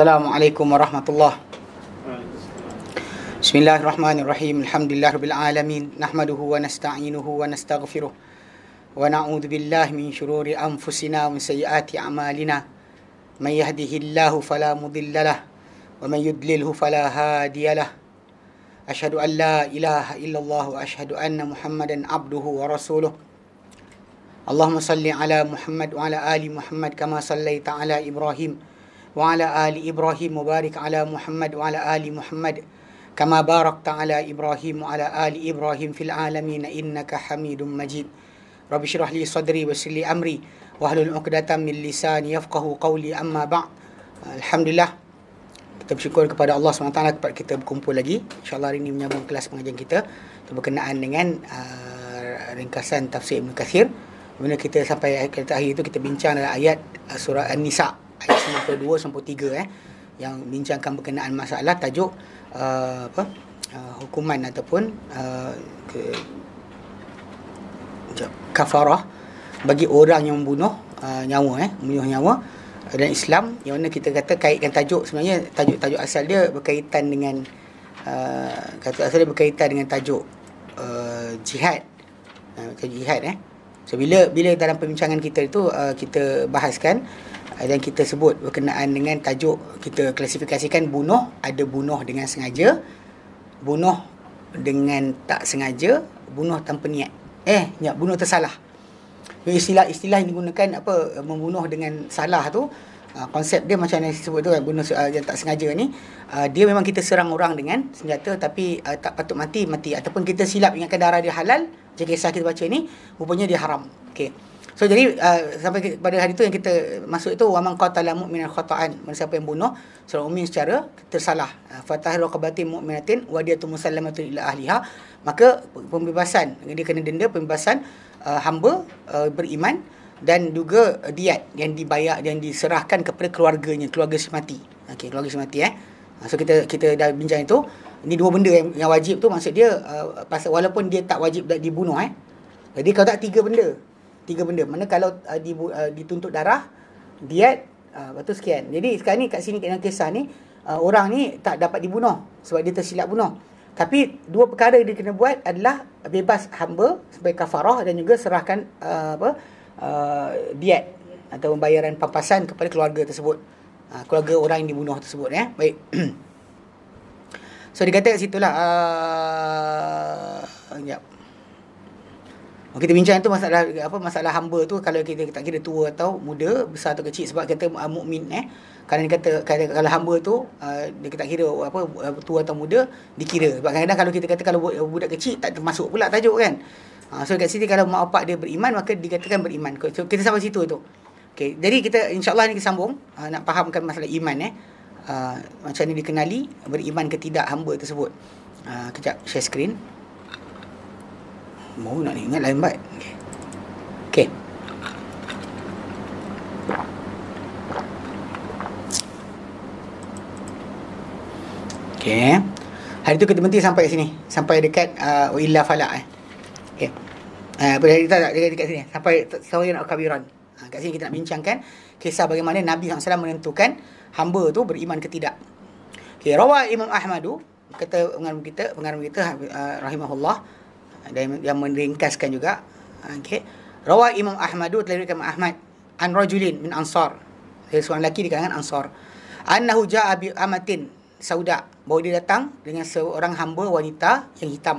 السلام عليكم ورحمة الله بسم الله الرحمن الرحيم الحمد لله رب العالمين نحمده ونستعينه ونستغفره ونعوذ بالله من شرور أنفسنا ومن سيئات أعمالنا من يهده الله فلا مضل له ومن يدلله فلا هادي له أشهد أن لا إله إلا الله وأشهد أن محمدا عبده ورسوله اللهم صل على محمد وعلى آل محمد كما صليت على إبراهيم wa ala ali Ibrahim mubarik ala Muhammad wa ala ali Muhammad kama barakta ala Ibrahim wa ala ali Ibrahim fil alamin innaka hamidum majid Rabbi syrah li sadri wa sirli amri wa hlul uqdatan min lisani yafqahu qawli amma ba' Alhamdulillah kita bersyukur kepada Allah SWT kepada kita berkumpul lagi insyaAllah hari ini menyambung kelas pengajian kita berkenaan dengan uh, ringkasan tafsir Ibn Kathir Kemudian kita sampai akhir itu kita bincang dalam ayat uh, surah An-Nisa' ayat 92 sampai 3 eh yang bincangkan berkenaan masalah tajuk uh, apa uh, hukuman ataupun uh, ke sekejap, kafarah bagi orang yang membunuh uh, nyawa eh membunuh nyawa dalam Islam yang mana kita kata kaitkan tajuk sebenarnya tajuk-tajuk asal dia berkaitan dengan uh, kata asal dia berkaitan dengan tajuk uh, jihad uh, tajuk jihad eh so bila bila dalam perbincangan kita itu uh, kita bahaskan uh, yang ah, kita sebut berkenaan dengan tajuk kita klasifikasikan bunuh ada bunuh dengan sengaja bunuh dengan tak sengaja bunuh tanpa niat eh niat bunuh tersalah istilah-istilah yang digunakan apa membunuh dengan salah tu ah, konsep dia macam yang disebut tu kan bunuh ah, yang tak sengaja ni dia memang kita serang orang dengan senjata tapi tak patut mati mati ataupun kita silap ingatkan darah dia halal macam kisah kita baca ni rupanya dia haram okey So jadi uh, sampai pada hari itu yang kita masuk itu waman qatala mu'mina khata'an, mana siapa yang bunuh seorang mukmin secara tersalah. Uh, Fatah raqabati mu'minatin wa diyatun musallamatun ila ahliha, maka pembebasan dia kena denda pembebasan uh, hamba uh, beriman dan juga uh, diat yang dibayar yang diserahkan kepada keluarganya, keluarga si mati. Okey, keluarga si mati eh. Uh, so kita kita dah bincang itu ini dua benda yang, yang wajib tu maksud dia uh, pasal walaupun dia tak wajib dah dibunuh eh. Jadi kalau tak tiga benda tiga benda. Mana kalau uh, di, uh, dituntut darah, diet, uh, lepas tu sekian. Jadi sekarang ni kat sini kena kisah ni, uh, orang ni tak dapat dibunuh sebab dia tersilap bunuh. Tapi dua perkara yang dia kena buat adalah bebas hamba sebagai kafarah dan juga serahkan uh, apa uh, diet atau pembayaran pampasan kepada keluarga tersebut. Uh, keluarga orang yang dibunuh tersebut. Ya. Baik. so dia kat situ lah. Uh, sekejap. Okey kita bincang tu masalah apa masalah hamba tu kalau kita tak kira tua atau muda, besar atau kecil sebab kita uh, ah, mukmin eh. Kerana dia kata kalau hamba tu uh, dia tak kira apa ah, tua atau muda dikira. Sebab kadang-kadang kalau kita kata kalau budak kecil tak termasuk pula tajuk kan. Uh, so kat sini kalau mak bapak dia beriman maka dikatakan beriman. So kita sampai situ tu. Okey jadi kita insyaallah allah ni kita sambung uh, nak fahamkan masalah iman eh. Uh, macam ni dikenali beriman ke tidak hamba tersebut. Uh, kejap share screen mau nak ingat lain baik. Okey. Okay. Okay. Hari tu kita berhenti sampai sini. Sampai dekat uh, Illa Falak. Eh. Okay. Uh, hari tu tak dekat, dekat sini. Sampai Sawai Nak Kabiran. Ha, uh, kat sini kita nak bincangkan kisah bagaimana Nabi SAW menentukan hamba tu beriman ke tidak. Okay. Rawa Imam Ahmadu kata pengarum kita, pengarum kita uh, rahimahullah dan yang meringkaskan juga ah, okey rawi imam Ahmadu telah riwayatkan imam ahmad an rajulin min ansar dia seorang lelaki di kalangan ansar annahu ja'a bi amatin sauda bahawa dia datang dengan seorang hamba wanita yang hitam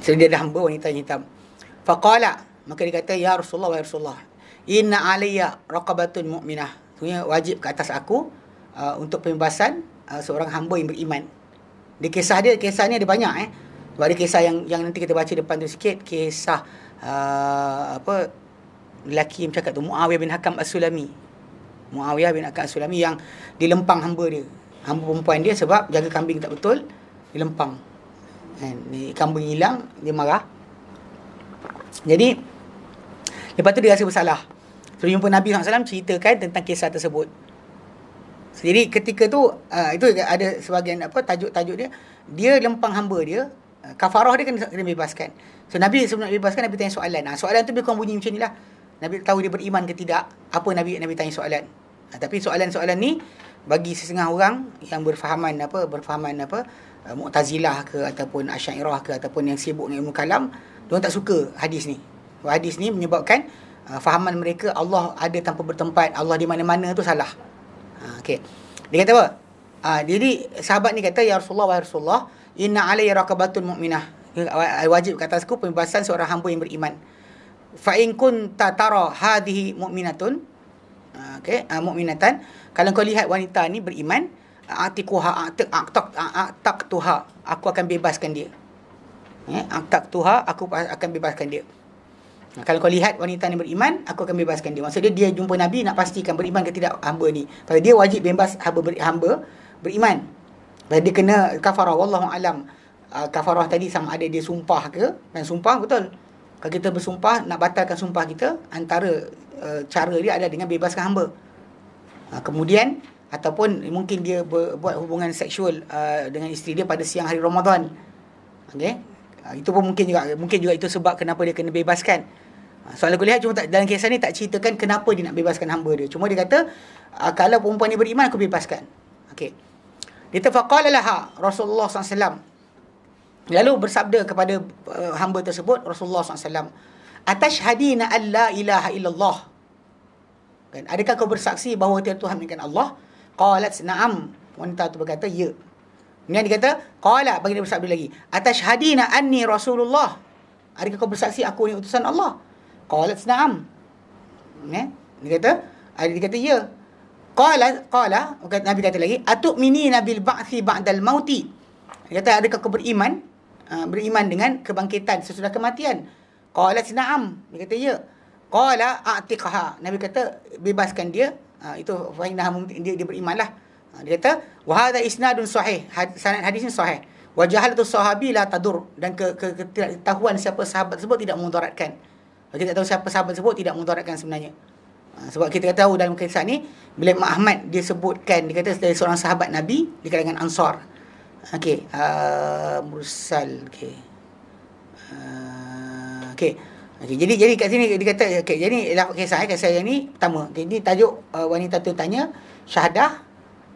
jadi dia ada hamba wanita yang hitam faqala maka dia kata ya rasulullah wa ya rasulullah inna alayya raqabatun mu'minah punya wajib ke atas aku uh, untuk pembebasan uh, ah, seorang hamba yang beriman. Di kisah dia, kisah ni ada banyak eh. Sebab ada kisah yang yang nanti kita baca depan tu sikit kisah uh, apa lelaki yang cakap tu Muawiyah bin Hakam As-Sulami. Muawiyah bin Hakam As-Sulami yang dilempang hamba dia. Hamba perempuan dia sebab jaga kambing tak betul dilempang. Kan kambing hilang dia marah. Jadi lepas tu dia rasa bersalah. Terus jumpa Nabi SAW ceritakan tentang kisah tersebut. Jadi ketika tu uh, itu ada sebagian apa tajuk-tajuk dia dia lempang hamba dia kafarah dia kena, kena bebaskan. So Nabi sebenarnya bebaskan Nabi tanya soalan. Nah ha, soalan tu bukan bunyi macam inilah. Nabi tahu dia beriman ke tidak. Apa Nabi Nabi tanya soalan. Ha, tapi soalan-soalan ni bagi setengah orang yang berfahaman apa berfahaman apa uh, Mu'tazilah ke ataupun Asy'ariyah ke ataupun yang sibuk dengan ilmu kalam, dia tak suka hadis ni. Hadis ni menyebabkan uh, fahaman mereka Allah ada tanpa bertempat, Allah di mana-mana tu salah. Ha, okay. Dia kata apa? Ha, jadi sahabat ni kata ya Rasulullah wahai Rasulullah, Inna alaihi rakabatul mu'minah. Wajib kata aku pembebasan seorang hamba yang beriman. Fa'in kun kunta tara hadhihi mu'minatun. Ha, okey, ha, mu'minatan. Kalau kau lihat wanita ni beriman, atikuha atak tuha, aku akan bebaskan dia. Ya, atak tuha, aku akan bebaskan dia. Ha, kalau kau lihat wanita ni beriman, aku akan bebaskan dia. Maksudnya dia jumpa Nabi nak pastikan beriman ke tidak hamba ni. Kalau dia wajib bebas hamba, hamba beriman. Dan dia kena kafarah wallahu alam. Uh, kafarah tadi sama ada dia sumpah ke? Kan sumpah betul. Kalau kita bersumpah nak batalkan sumpah kita antara uh, cara dia adalah dengan bebaskan hamba. Uh, kemudian ataupun mungkin dia buat hubungan seksual uh, dengan isteri dia pada siang hari Ramadan. Okey. Uh, itu pun mungkin juga mungkin juga itu sebab kenapa dia kena bebaskan. Soalan aku lihat cuma tak, dalam kisah ni tak ceritakan kenapa dia nak bebaskan hamba dia. Cuma dia kata, kalau perempuan ni beriman aku bebaskan. Okey. Dia tafaqalalaha Rasulullah SAW. Lalu bersabda kepada uh, hamba tersebut Rasulullah SAW. Atashhadina an la ilaha illallah. Kan? Adakah kau bersaksi bahawa tiada Tuhan melainkan Allah? Qalat na'am. Wanita itu berkata ya. Ini dia kata, Qala, bagi dia bersabda lagi. hadina anni Rasulullah. Adakah kau bersaksi aku ni utusan Allah? Qalat na'am. Eh? Dia kata, dia kata ya. Qala qala Nabi kata lagi atukmini nabil ba'thi ba'dal mauti. Kata ada kau beriman ah, beriman dengan kebangkitan sesudah kematian? Qala na'am. Dia kata ya. Qala a'tiqha. Nabi kata bebaskan dia. Ah, itu fa'inah dia dia berimanlah. Ah, dia kata wa hadha isnadun sahih. Sanad hadis ini sahih. Wa jahalatu sahabi la tadur dan ke, ke, ketidaktahuan siapa sahabat sebut tidak memudaratkan. Kita tak tahu siapa sahabat sebut tidak memudaratkan sebenarnya. Ah, sebab kita tahu dalam kisah ni Bila Imam Ahmad dia sebutkan Dia kata dari seorang sahabat Nabi Di kalangan Ansar Okey uh, Mursal Okey uh, Okey Okay, jadi jadi kat sini dia kata okey jadi dalam kisah eh kisah yang ni pertama okay, ini tajuk uh, wanita tu tanya syahadah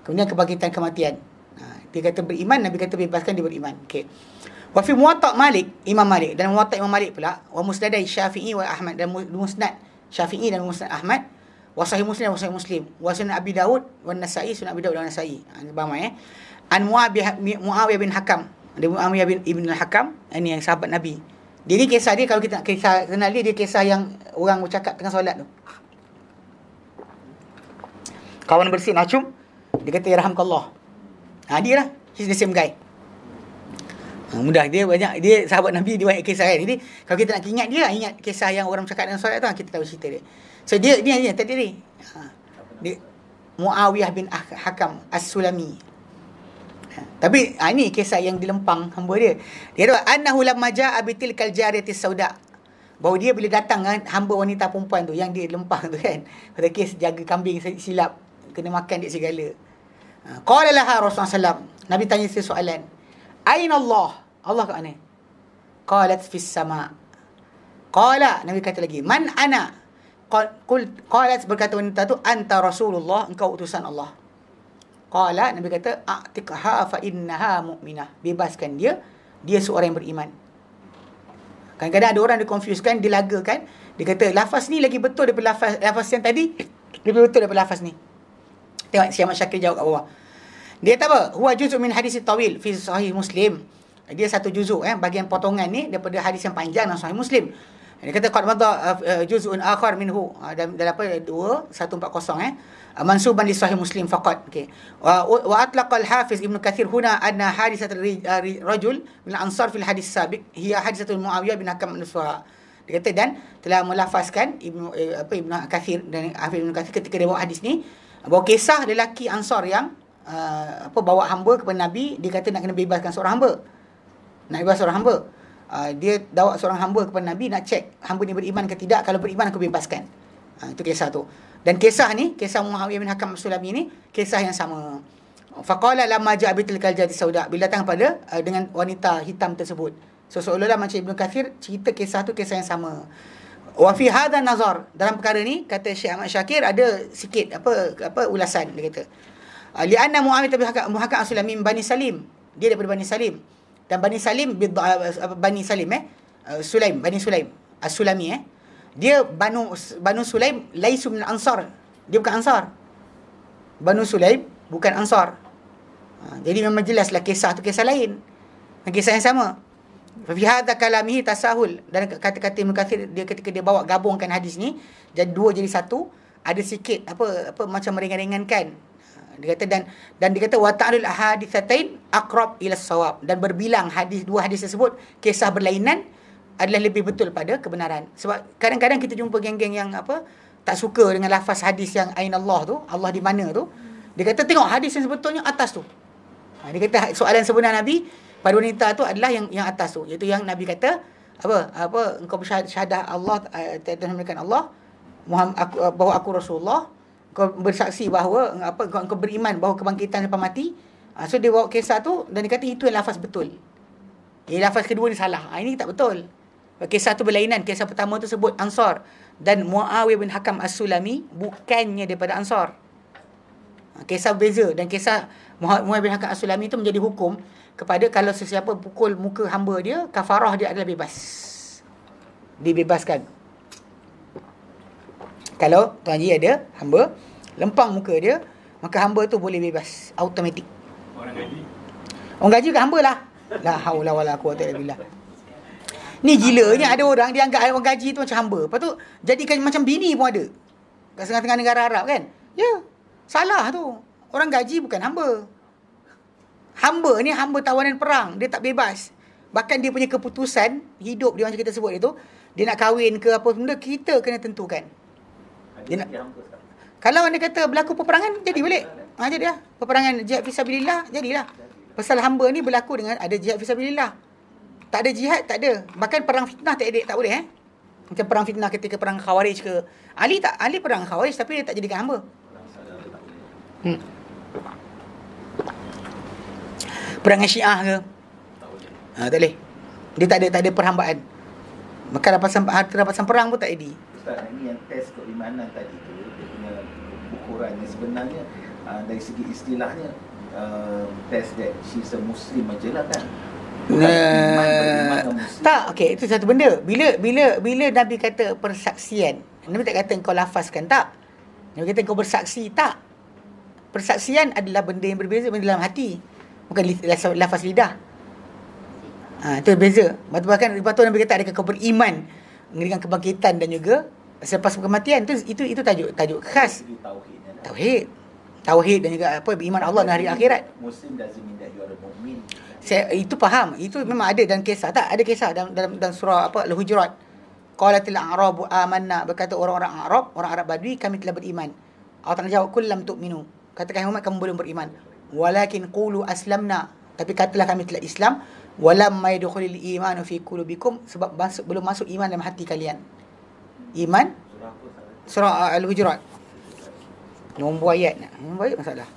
kemudian kebangkitan kematian ha, dia kata beriman nabi kata bebaskan dia beriman okey wa fi muwatta Malik Imam Malik dan muwatta Imam Malik pula wa musnad Syafi'i wa Ahmad dan musnad Syafi'i dan Musnad Ahmad wa Muslim wa sahih Muslim wa sunan Abi Daud wa Nasa'i sunan Abi Daud dan Nasa'i ha, ini bama ya eh. An Muawiyah bin Hakam ada Muawiyah bin Ibn Hakam ini yang sahabat Nabi dia ni kisah dia kalau kita nak kisah kenal dia dia kisah yang orang bercakap tengah solat tu kawan bersih Nacum dia kata ya rahmatullah ha, dia lah he's the same guy mudah dia banyak dia sahabat Nabi dia banyak kisah kan. Jadi kalau kita nak ingat dia lah, ingat kisah yang orang cakap dalam soal tu ah, kita tahu cerita dia. So dia dia dia tadi ni. Ha. Muawiyah bin ah, Hakam As-Sulami. Ha. Tapi ha, ini kisah yang dilempang hamba dia. Dia tu annahu lam maja abitil kal jariyatis sauda. Bahawa dia bila datang kan hamba wanita perempuan tu yang dia lempang tu kan. Pada kes jaga kambing silap kena makan dia segala. Ha. Qala laha Rasulullah sallallahu alaihi wasallam. Nabi tanya sesuatu soalan. Aina Allah? Allah kat mana? Qalat fis sama. Qala, Nabi kata lagi, man ana? Qul qalat berkata wanita tu anta Rasulullah, engkau utusan Allah. Qala, Nabi kata, atiqha fa innaha mu'minah. Bebaskan dia, dia seorang yang beriman. Kadang-kadang ada orang dia confuse kan, dia kan. Dia kata, lafaz ni lagi betul daripada lafaz, lafaz yang tadi. Lebih betul daripada lafaz ni. Tengok Syamad Syakir jawab kat bawah. Dia tak apa. Huwa juzuk min hadis tawil fi sahih Muslim. Dia satu juzuk eh bahagian potongan ni daripada hadis yang panjang dalam sahih Muslim. Dia kata qad mada eh, eh, juzun akhar minhu dalam ha, dalam apa empat kosong, eh ah, mansuban li sahih Muslim faqat. Okey. Wa, wa hafiz Ibnu kathir huna anna hadisatul ah, rajul min al-Ansar fil hadis sabiq hiya hadisatul Muawiyah bin Hakam bin Suha. Dia kata dan telah melafazkan Ibnu eh, apa Ibnu Katsir dan Hafiz Ibnu kathir ketika dia bawa hadis ni bawa kisah lelaki Ansar yang uh, apa bawa hamba kepada Nabi, dia kata nak kena bebaskan seorang hamba. Nak bebas seorang hamba. Uh, dia bawa seorang hamba kepada Nabi nak cek hamba ni beriman ke tidak. Kalau beriman aku bebaskan. Uh, itu kisah tu. Dan kisah ni, kisah Muawiyah bin Hakam Sulami ni, kisah yang sama. Faqala lama ja'a bi tilkal sauda bila datang pada uh, dengan wanita hitam tersebut. So seolah-olah macam Ibnu Kathir cerita kisah tu kisah yang sama. Wa fi hadha nazar dalam perkara ni kata Syekh Ahmad Syakir ada sikit apa apa ulasan dia kata. Lianna ah, Mu'awiyah bin Hakam Muhakam Aslam min Bani Salim. Dia daripada Bani Salim. Dan Bani Salim bin ah, Bani Salim eh ah, Sulaim, Bani Sulaim. As-Sulami eh. Dia Banu Banu Sulaim laisu min Ansar. Dia bukan Ansar. Banu Sulaim bukan Ansar. jadi memang jelaslah kisah tu kisah lain. Kisah yang sama. Fi hadha kalamihi tasahul dan kata-kata Ibn dia ketika dia bawa gabungkan hadis ni jadi dua jadi satu ada sikit apa apa macam meringankan dia kata dan dan dia kata wa ta'alul ahaditsatain aqrab ila sawab dan berbilang hadis dua hadis tersebut kisah berlainan adalah lebih betul pada kebenaran. Sebab kadang-kadang kita jumpa geng-geng yang apa tak suka dengan lafaz hadis yang ain Allah tu, Allah di mana tu. Dia kata tengok hadis yang sebetulnya atas tu. Ha, dia kata soalan sebenar Nabi pada wanita tu adalah yang yang atas tu iaitu yang Nabi kata apa apa engkau bersyahadah Allah uh, eh, tiada Allah Muhammad aku, eh, bahawa aku Rasulullah kau bersaksi bahawa apa kau, kau beriman bahawa kebangkitan selepas mati uh, so dia bawa kisah tu dan dia kata itu yang lafaz betul yang eh, lafaz kedua ni salah uh, ini tak betul kisah tu berlainan kisah pertama tu sebut ansar dan Muawiyah bin Hakam As-Sulami bukannya daripada Ansar. Ah, kisah beza dan kisah Muawiyah bin Hakam As-Sulami itu menjadi hukum kepada kalau sesiapa pukul muka hamba dia, kafarah dia adalah bebas. Dibebaskan. Kalau Tuan Haji ada hamba lempang muka dia, maka hamba tu boleh bebas. Automatik. Orang gaji? Orang gaji ke hamba lah. La haula wala quwata illa billah. Ni gila ni ada orang dia anggap orang gaji tu macam hamba. Lepas tu jadikan macam bini pun ada. Kat tengah-tengah negara Arab kan? Ya. Salah tu. Orang gaji bukan hamba. Hamba ni hamba tawanan perang. Dia tak bebas. Bahkan dia punya keputusan hidup dia macam kita sebut dia tu. Dia nak kahwin ke apa semua kita kena tentukan dia nak kalau anda kata berlaku peperangan jadi boleh, ha jadi lah peperangan jihad fisabilillah jadilah pasal hamba ni berlaku dengan ada jihad fisabilillah tak ada jihad tak ada bahkan perang fitnah tak ada tak boleh eh macam perang fitnah ketika perang khawarij ke Ali tak Ali perang khawarij tapi dia tak jadikan hamba hmm. perang syiah ke ha, tak boleh dia tak ada tak ada perhambaan Maka dapat sampai harta dapat perang pun tak jadi. Ustaz ini yang test keimanan tadi tu dia punya ukurannya sebenarnya uh, dari segi istilahnya uh, test that she's a Muslim aja lah kan Uh, tak okey itu satu benda bila bila bila nabi kata persaksian nabi tak kata engkau lafazkan tak nabi kata engkau bersaksi tak persaksian adalah benda yang berbeza benda dalam hati bukan lafaz lidah ah ha, itu beza waktu bahkan waktu nabi kata ada kau beriman dengan kebangkitan dan juga selepas kematian tu itu itu tajuk tajuk khas lah. tauhid tauhid dan juga apa iman Allah dan hari akhirat muslim doesn't mean that you are saya itu faham itu memang ada dan kisah tak ada kisah dalam dalam, dalam surah apa al-hujurat qalatil a'rabu amanna berkata orang-orang arab orang arab badui kami telah beriman Allah Ta'ala jawab kullam tu'minu katakan Muhammad kamu belum beriman walakin qulu aslamna tapi katalah kami telah Islam walam yadkhulil iman fi qulubikum sebab masuk, belum masuk iman dalam hati kalian iman surah ah, al-hujurat nombor ayat nak nombor hmm, ayat masalah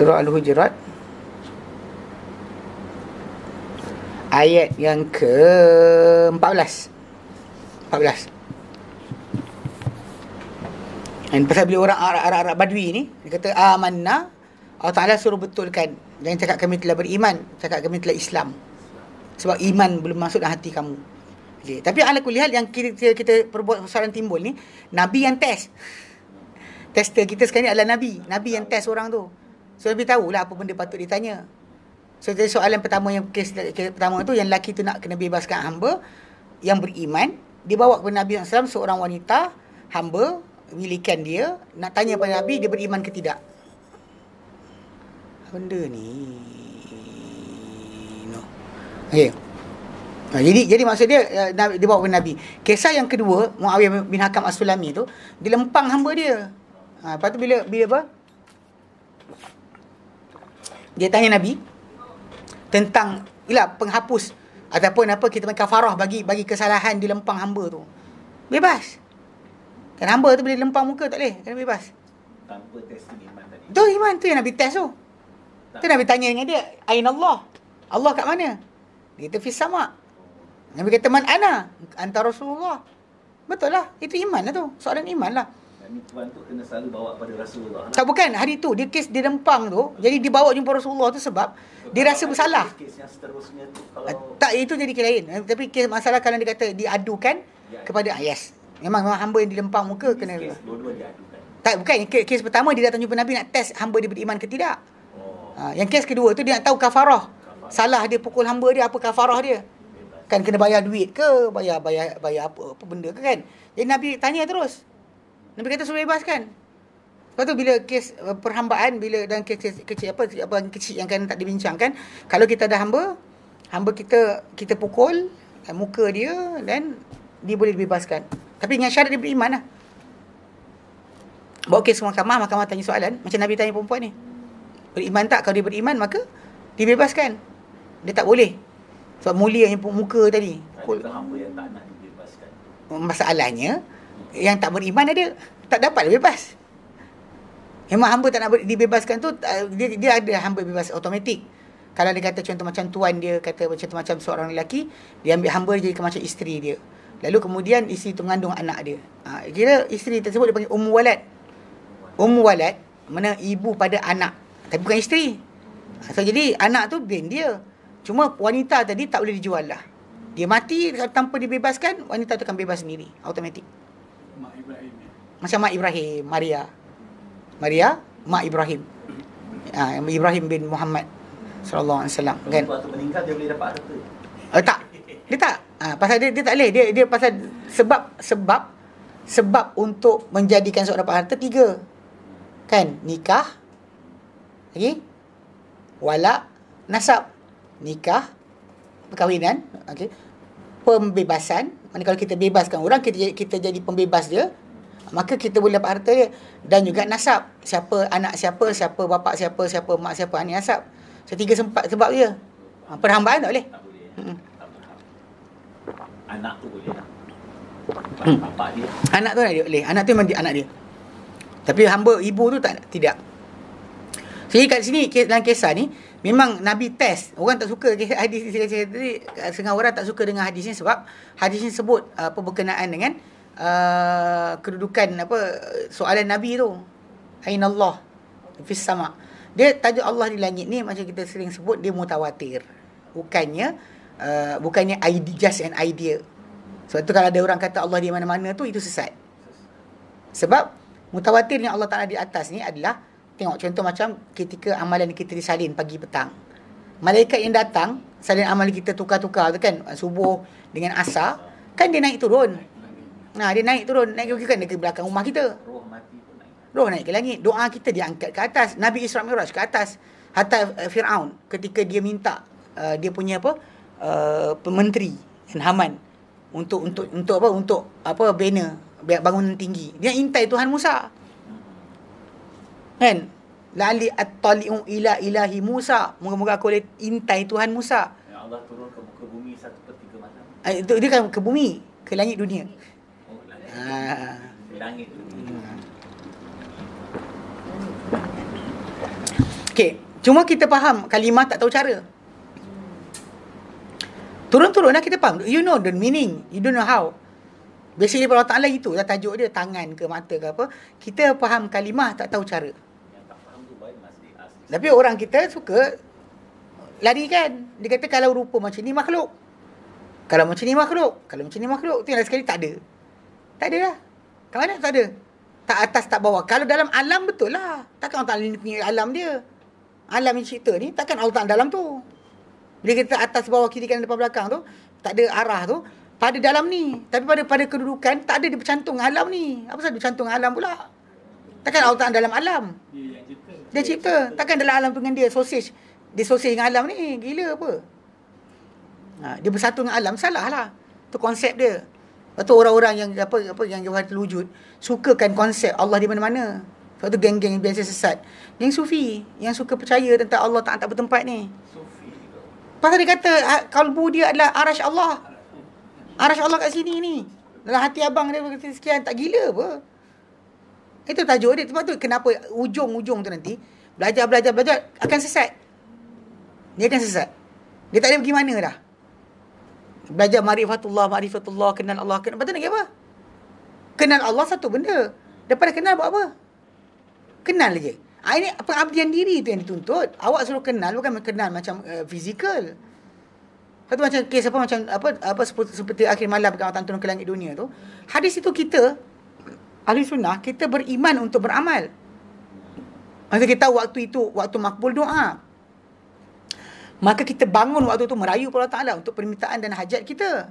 surah al-hujurat ayat yang ke 14 14 dan pasal bila orang Arab-Arab Badwi ni Dia kata Amanna Allah Ta'ala suruh betulkan Jangan cakap kami telah beriman Cakap kami telah Islam Sebab iman belum masuk dalam hati kamu okay. Tapi ala kulihat yang kita, kita perbuat soalan timbul ni Nabi yang test Tester kita sekarang ni adalah Nabi Nabi yang test orang tu So Nabi tahulah apa benda patut ditanya So jadi soalan pertama yang kes, kes pertama tu Yang lelaki tu nak kena bebaskan hamba Yang beriman Dia bawa kepada Nabi SAW seorang wanita Hamba milikan dia Nak tanya kepada Nabi dia beriman ke tidak benda ni no okey nah, ha, jadi jadi maksud dia eh, Nabi, dia bawa ke Nabi kisah yang kedua Muawiyah bin Hakam As-Sulami tu dia hamba dia ha, lepas tu bila bila apa dia tanya Nabi tentang ialah penghapus ataupun apa kita panggil kafarah bagi bagi kesalahan dilempang hamba tu. Bebas. Kan hamba tu boleh lempang muka tak leh, Kan bebas. Tanpa test iman tadi. Tu iman tu yang Nabi test tu. Tu Nabi tanya dengan dia, Ain Allah? Allah kat mana? Dia kata, sama. Nabi kata, Man Ana? Antara Rasulullah. Betul lah. Itu iman lah tu. Soalan iman lah. Tuan tu kena selalu bawa pada Rasulullah lah. Tak bukan. Hari tu, dia kes dia Rempang tu. Jadi, dibawa jumpa Rasulullah tu sebab so, dia rasa bersalah. tu, kalau... Ah, tak, itu jadi kes lain. Eh, tapi kes masalah kalau dia kata diadukan ya, kepada... Ya. Ah, yes. Memang, memang hamba yang di Rempang muka kena... Kes dua-dua diadukan. Tak, bukan. Kes pertama, dia datang jumpa Nabi nak test hamba dia beriman ke tidak. Ha, yang kes kedua tu dia nak tahu kafarah. Salah dia pukul hamba dia apa kafarah dia? Kan kena bayar duit ke, bayar bayar bayar apa apa benda ke kan? Jadi Nabi tanya terus. Nabi kata suruh bebas kan? Lepas tu bila kes eh, perhambaan bila dan kes, kes kecil apa apa yang kecil yang kan tak dibincangkan, kalau kita ada hamba, hamba kita kita pukul eh, muka dia dan dia boleh dibebaskan. Tapi dengan syarat dia beriman lah. Bawa kes ke mahkamah, mahkamah tanya soalan. Macam Nabi tanya perempuan ni. Hmm beriman tak kalau dia beriman maka dibebaskan dia tak boleh sebab mulia yang muka tadi ada hamba yang tak nak dibebaskan masalahnya yang tak beriman ada tak dapat bebas memang hamba tak nak dibebaskan tu dia, dia ada hamba bebas otomatik kalau dia kata contoh macam tuan dia kata macam macam seorang lelaki dia ambil hamba dia jadi macam isteri dia lalu kemudian isteri tu mengandung anak dia ha, kira isteri tersebut dia panggil ummu walad ummu walad mana ibu pada anak tapi bukan isteri. So, jadi anak tu bin dia. Cuma wanita tadi tak boleh dijual lah. Dia mati tanpa dibebaskan, wanita tu akan bebas sendiri. Automatik. Mak Ibrahim. Ya? Macam Mak Ibrahim, Maria. Maria, Mak Ibrahim. Ha, Ibrahim bin Muhammad sallallahu alaihi wasallam kan. Waktu meninggal dia boleh dapat harta. Eh, tak. Dia tak. Ha, pasal dia, dia tak boleh. Dia dia pasal sebab sebab sebab untuk menjadikan seorang dapat harta tiga. Kan? Nikah, Okey. Wala nasab. Nikah perkahwinan, okey. Pembebasan. Maksudnya kalau kita bebaskan orang kita kita jadi pembebas dia, maka kita boleh dapat harta dia dan juga nasab. Siapa anak siapa, siapa bapa siapa, siapa mak siapa, ni nasab. So tiga sempat sebab dia. Ha, perhambaan tak boleh. Tak boleh. Hmm. Anak tu boleh. Lah. Hmm. Bapak dia. Anak tu boleh. Anak tu memang anak dia. Tapi hamba ibu tu tak tidak. Jadi kat sini dalam kisah ni memang Nabi test. Orang tak suka hadis ni. Jadi orang tak suka dengan hadis ni sebab hadis ni sebut apa uh, berkenaan dengan uh, kedudukan apa soalan Nabi tu. Ain Allah fis sama. Dia tajuk Allah di langit ni macam kita sering sebut dia mutawatir. Bukannya uh, bukannya idea just an idea. Sebab tu kalau ada orang kata Allah di mana-mana tu itu sesat. Sebab mutawatir mutawatirnya Allah Taala di atas ni adalah Tengok contoh macam ketika amalan kita disalin pagi petang. Malaikat yang datang, salin amalan kita tukar-tukar tu kan. Subuh dengan asar. Kan dia naik turun. Nah, dia naik turun. Naik turun kan? ke belakang rumah kita. Roh naik. Roh naik ke langit. Doa kita diangkat ke atas. Nabi Isra Miraj ke atas. Hatta eh, Fir'aun ketika dia minta uh, dia punya apa? Uh, eh, pementeri dan Haman untuk untuk untuk apa untuk apa bina bangunan tinggi dia intai Tuhan Musa Kan? Lali at-tali'u ila ilahi Musa. Moga-moga aku boleh intai Tuhan Musa. Ya, Allah turun ke muka bumi satu per tiga malam. Eh, itu dia kan ke bumi. Ke langit dunia. Oh, langit. Ha. Langit dunia. Okay. Cuma kita faham kalimah tak tahu cara. Turun-turun lah kita faham. You know the meaning. You don't know how. Biasa lipat Allah Ta'ala itu lah tajuk dia Tangan ke mata ke apa Kita faham kalimah tak tahu cara tapi orang kita suka lari kan. Dia kata kalau rupa macam ni makhluk. Kalau macam ni makhluk. Kalau macam ni makhluk. Tengok sekali tak ada. Tak ada lah. Kat mana tak ada? Tak atas tak bawah. Kalau dalam alam betul lah. Takkan Allah Ta'ala punya alam dia. Alam yang cipta ni takkan Allah Ta'ala dalam tu. Bila kita atas bawah kiri kanan depan belakang tu. Tak ada arah tu pada dalam ni tapi pada pada kedudukan tak ada dia bercantum alam ni apa pasal dia bercantum alam pula takkan Allah tak dalam alam dia cipta takkan dalam alam dengan dia sosis dia sosis dengan alam ni gila apa ha, dia bersatu dengan alam salah lah tu konsep dia atau orang-orang yang apa apa yang jauh terwujud sukakan konsep Allah di mana-mana sebab tu geng-geng yang biasa sesat yang sufi yang suka percaya tentang Allah tak tak bertempat ni sufi pasal dia kata ha, kalbu dia adalah arash Allah arash. Arash Allah kat sini ni. Dalam hati abang dia kata sekian tak gila apa. Itu tajuk dia. Sebab tu kenapa ujung-ujung tu nanti belajar-belajar-belajar akan sesat. Dia akan sesat. Dia tak ada pergi mana dah. Belajar marifatullah, marifatullah, kenal Allah. Kenal. Lepas tu nak apa? Kenal Allah satu benda. Daripada kenal buat apa? Kenal je. Ah, ini pengabdian diri tu yang dituntut. Awak suruh kenal bukan kenal macam uh, fizikal. Fizikal. Itu macam kes apa macam apa apa seperti, seperti akhir malam perkataan turun ke langit dunia tu. Hadis itu kita ahli sunnah kita beriman untuk beramal. Maksudnya kita waktu itu waktu makbul doa. Maka kita bangun waktu itu merayu kepada Ta'ala untuk permintaan dan hajat kita.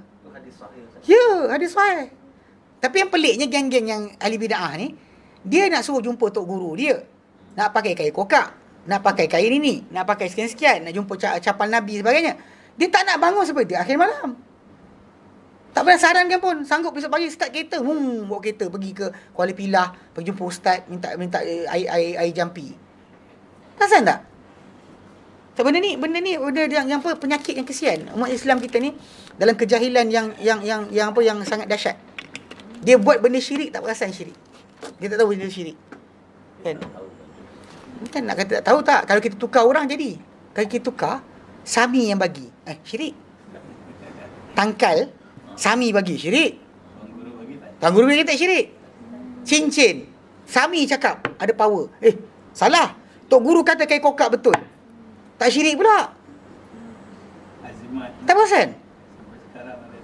Ya, hadis sahih. Tapi yang peliknya geng-geng yang ahli bid'ah ni, dia nak suruh jumpa Tok Guru dia. Nak pakai kain kokak. Nak pakai kain ini. Nak pakai sekian-sekian. Nak jumpa capal Nabi sebagainya. Dia tak nak bangun sampai dia akhir malam. Tak pernah sarankan pun. Sanggup besok pagi start kereta. Hmm, bawa kereta pergi ke Kuala Pilah. Pergi jumpa ustaz. Minta minta air, air, air jampi. Perasan tak? So, benda ni, benda ni, benda yang, yang apa, penyakit yang kesian. Umat Islam kita ni, dalam kejahilan yang, yang, yang, yang apa, yang sangat dahsyat. Dia buat benda syirik, tak perasan syirik. Dia tak tahu benda syirik. Kan? Bukan nak kata tak tahu tak. Kalau kita tukar orang jadi. Kalau kita tukar, Sami yang bagi eh syirik. Tangkal sami bagi syirik. Tuan guru bagi tak syirik. Cincin sami cakap ada power. Eh salah. Tok guru kata kain kokak betul. Tak syirik pula. Tak bosan?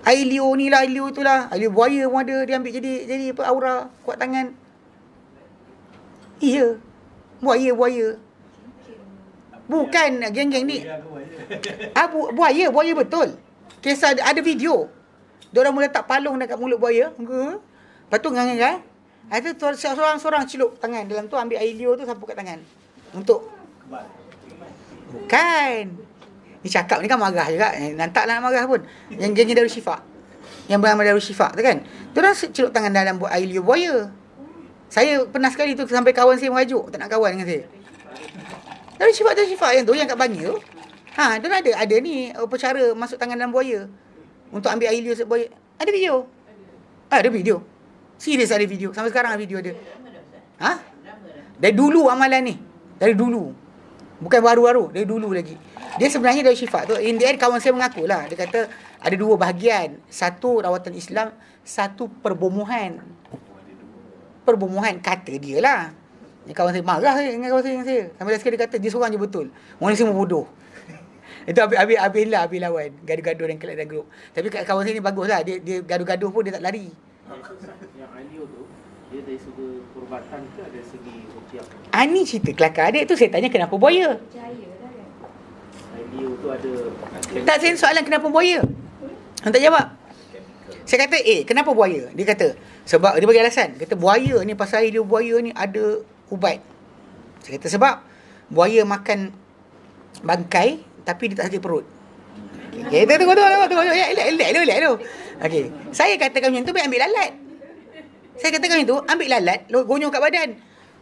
Ailio ni lah, Ailio tu lah. Ailio buaya pun ada. Dia ambil jadi jadi apa aura. Kuat tangan. Iya. Buaya, buaya. Bukan geng-geng ni. Ah, bu buaya, buaya betul. Kisah ada, ada video. Diorang mula tak palung dekat mulut buaya. Lepas tu ngang-ngang. Lepas kan. ah, tu seorang-seorang celup tangan. Dalam tu ambil air liur tu sapu kat tangan. Untuk. Bukan. Ni cakap ni kan marah kan? Nantak lah nak marah pun. Yang geng-geng dari Syifa. Yang bernama dari Syifa tu kan. Diorang celup tangan dalam buat air liur buaya. Saya pernah sekali tu sampai kawan saya merajuk. Tak nak kawan dengan saya. Tapi sifat tu sifat yang tu yang kat banyu. Ha, tu ada ada ni upacara uh, masuk tangan dalam buaya. Untuk ambil air liur buaya. Ada video. Ada. Ah, ha, ada video. Serius ada video. Sampai sekarang ada video ada. Ha? Dari dulu amalan ni. Dari dulu. Bukan baru-baru. Dari dulu lagi. Dia sebenarnya dari sifat tu. In the end, kawan saya mengaku lah Dia kata, ada dua bahagian. Satu rawatan Islam. Satu perbomohan. Perbomohan kata dia lah. Ni kawan saya marah saya dengan kawan saya. Dengan saya. Sampai sekali dia kata dia seorang je betul. Orang semua bodoh. Itu habis, habis, habis lah habis lawan. Gaduh-gaduh dan kelak dan grup. Tapi kawan saya ni bagus lah. Dia, dia gaduh-gaduh pun dia tak lari. Yang Alio tu, dia dari segi perubatan ke ada segi hukiah? Ani cerita kelakar adik tu saya tanya kenapa buaya? Jaya kan? tu ada... Tak, sen soalan kenapa buaya? Hmm? Tak jawab. Saya kata, eh, kenapa buaya? Dia kata, sebab dia bagi alasan. Kata, buaya ni, pasal air dia buaya ni ada ubat. Saya kata sebab buaya makan bangkai tapi dia tak sakit perut. Okey, tunggu tunggu tunggu tu tunggu. Elak elak elak elak tu. Okey. Saya katakan macam tu baik ambil lalat. Saya katakan macam tu ambil lalat lu gonyong kat badan.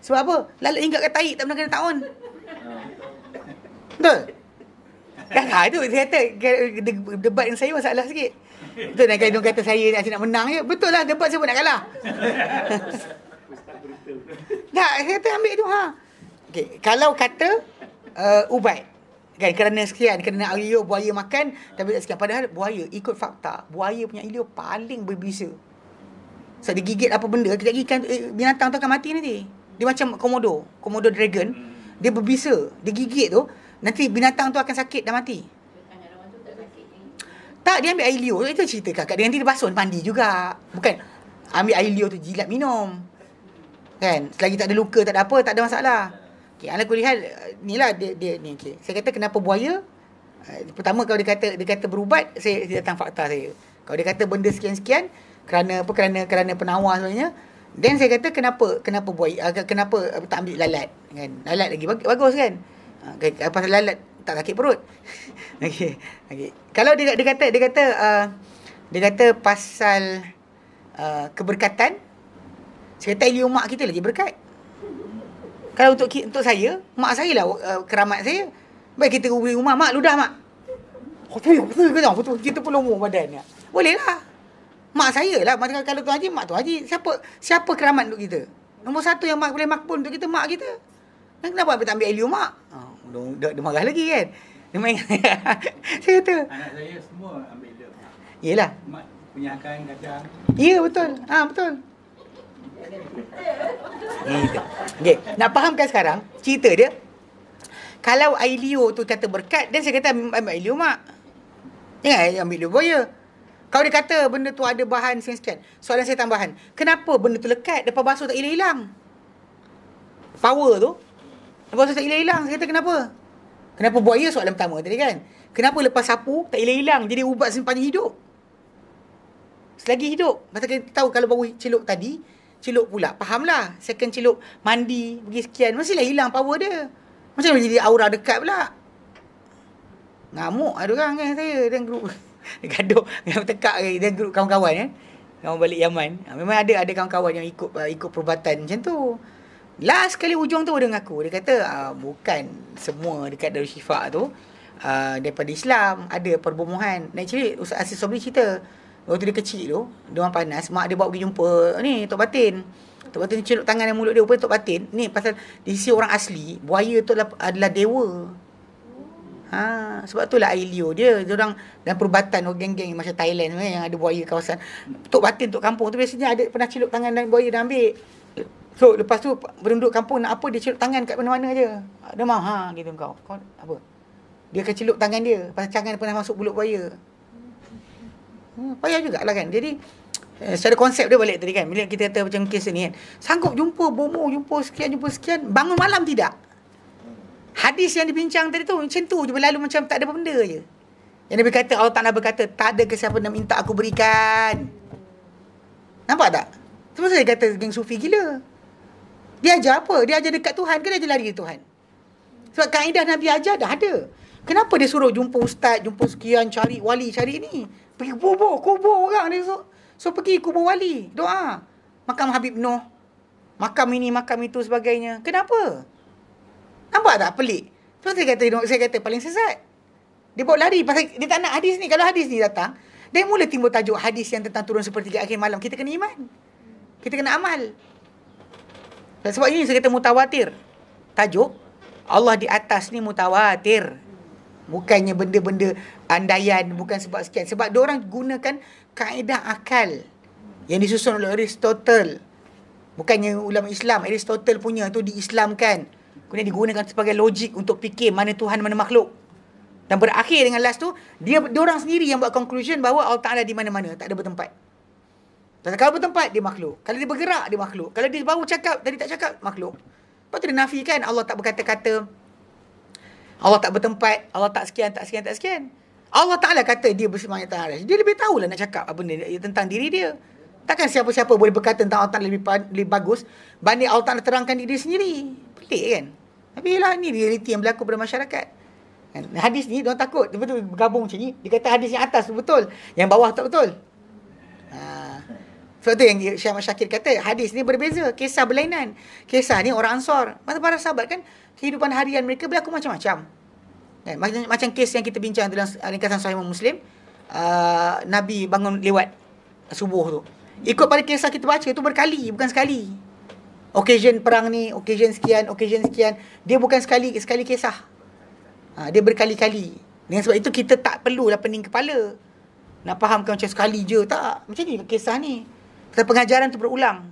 Sebab apa? Lalat ingat kat tai tak pernah kena tahun. Betul. Kan ha itu saya kata debat dengan saya masalah sikit. Betul nak kata saya nak nak menang je. Betul lah debat saya pun nak kalah. Tak, kata ambil tu ha. Okay. Kalau kata uh, ubat. Kan, kerana sekian, kerana ilio buaya makan, tapi tak sekian. Padahal buaya, ikut fakta, buaya punya ilio paling berbisa. Sebab so, dia gigit apa benda, kita ikan, eh, binatang tu akan mati nanti. Dia macam komodo, komodo dragon. Dia berbisa, dia gigit tu, nanti binatang tu akan sakit dan mati. Tak, dia ambil ilio Itu cerita kakak. Dia nanti dia basuh, mandi juga. Bukan ambil ilio tu jilat minum. Kan? Selagi tak ada luka, tak ada apa, tak ada masalah. Okey, ala kulihat eh, ni lah dia, dia ni okey. Saya kata kenapa buaya? Uh, pertama kalau dia kata dia kata berubat, saya dia datang fakta saya. Kalau dia kata benda sekian-sekian kerana apa? Kerana kerana penawar sebenarnya. Then saya kata kenapa kenapa buaya uh, kenapa uh, tak ambil lalat kan? Lalat lagi bag- bagus kan? Uh, ha, kan? okay, pasal lalat tak sakit perut. okey. Okey. Kalau dia dia kata dia kata uh, dia kata pasal uh, keberkatan Sekatai dia mak kita lagi berkat. Kalau untuk untuk saya, mak saya lah uh, keramat saya. Baik kita beli rumah, mak ludah mak. Kita pun lomong badan. Boleh lah. Mak saya lah. Kalau tu haji, mak tu haji. Siapa siapa keramat untuk kita? Nombor satu yang mak boleh pun untuk kita, mak kita. Dan kenapa kita ambil alium mak? Oh, dia, dia marah lagi kan? Dia main. saya kata. Anak saya semua ambil alium mak. Mak punya akan kadang. Ya, betul. Ha, betul. Hmm. Okay. Nak fahamkan sekarang Cerita dia Kalau Ailio tu kata berkat Dan saya kata ambil Ailio mak Jangan ya, ambil Ailio boya Kalau dia kata benda tu ada bahan sekian Soalan saya tambahan Kenapa benda tu lekat Lepas basuh tak hilang-hilang Power tu Lepas basuh tak hilang-hilang Saya kata kenapa Kenapa buaya soalan pertama tadi kan Kenapa lepas sapu tak hilang-hilang Jadi ubat sepanjang hidup Selagi hidup Masa kita tahu kalau bau celup tadi celup pula. Fahamlah. Second celup mandi pergi sekian mestilah hilang power dia. Macam jadi aura dekat pula. Ngamuk ada lah orang kan saya dan grup. Gaduh, ngam tekak dan grup kawan-kawan ya. Eh. Kau balik Yaman. Ah, memang ada ada kawan-kawan yang ikut ah, ikut perubatan macam tu. Last kali ujung tu ada mengaku. Dia kata ah, bukan semua dekat Darul Syifa tu. Uh, daripada Islam ada perbomohan. Actually Ustaz Asis Sobri cerita Waktu dia kecil tu, dia orang panas, mak dia bawa pergi jumpa ni Tok Batin. Tok Batin celup tangan dan mulut dia, rupanya Tok Batin. Ni pasal di sisi orang asli, buaya tu adalah, adalah dewa. Ha, sebab tu lah air dia. Dia orang dalam perubatan orang oh, geng-geng macam Thailand ni yang ada buaya kawasan. Tok Batin, Tok Kampung tu biasanya ada pernah celup tangan dan buaya dan ambil. So lepas tu berunduk kampung nak apa dia celup tangan kat mana-mana je. Dia mahu ha gitu kau. Kau apa? Dia akan celup tangan dia pasal tangan dia pernah masuk bulu buaya. Hmm, payah lah kan. Jadi eh, secara konsep dia balik tadi kan. Bila kita kata macam kes ni kan. Sanggup jumpa bomo, jumpa sekian, jumpa sekian. Bangun malam tidak. Hadis yang dibincang tadi tu macam tu je. Berlalu macam tak ada benda je. Yang Nabi kata, Allah Ta'ala berkata, tak ada kesiapa nak minta aku berikan. Nampak tak? Sebab saya kata geng sufi gila. Dia ajar apa? Dia ajar dekat Tuhan ke dia ajar lari ke Tuhan? Sebab kaedah Nabi ajar dah ada. Kenapa dia suruh jumpa ustaz, jumpa sekian, cari wali, cari ni? pergi kubur kubur orang dia so so pergi kubur wali doa makam Habib Noh makam ini makam itu sebagainya kenapa nampak tak pelik so, saya kata saya kata paling sesat dia buat lari pasal dia tak nak hadis ni kalau hadis ni datang dia mula timbul tajuk hadis yang tentang turun seperti akhir malam kita kena iman kita kena amal sebab ini saya kata mutawatir tajuk Allah di atas ni mutawatir bukannya benda-benda andaian bukan sebab sekian sebab dia orang gunakan kaedah akal yang disusun oleh Aristotle bukannya ulama Islam Aristotle punya tu diislamkan kemudian digunakan sebagai logik untuk fikir mana Tuhan mana makhluk dan berakhir dengan last tu dia dia orang sendiri yang buat conclusion bahawa Allah Taala di mana-mana tak ada bertempat dan kalau bertempat dia makhluk kalau dia bergerak dia makhluk kalau dia baru cakap tadi tak cakap makhluk Lepas tu dia nafikan Allah tak berkata-kata Allah tak bertempat, Allah tak sekian, tak sekian, tak sekian. Allah Ta'ala kata dia bersemangat tentang arash. Dia lebih tahu lah nak cakap apa ni, tentang diri dia. Takkan siapa-siapa boleh berkata tentang Allah Ta'ala lebih, lebih bagus banding Allah Ta'ala terangkan diri dia sendiri. Pelik kan? Tapi ialah ni realiti yang berlaku pada masyarakat. Kan? Hadis ni diorang takut. Dia betul bergabung macam ni. Dia kata hadis yang atas tu betul. Yang bawah tak betul. Ha. Sebab tu yang Syekh Syakir kata hadis ni berbeza. Kisah berlainan. Kisah ni orang ansur. Masa para sahabat kan kehidupan harian mereka berlaku macam-macam. Eh, macam, macam kes yang kita bincang dalam ringkasan sahih Muslim, uh, Nabi bangun lewat subuh tu. Ikut pada kisah kita baca itu berkali, bukan sekali. Occasion perang ni, occasion sekian, occasion sekian. Dia bukan sekali sekali kisah. Ha, dia berkali-kali. Dengan sebab itu kita tak perlu perlulah pening kepala. Nak fahamkan macam sekali je. Tak. Macam ni kisah ni. Kata pengajaran tu berulang.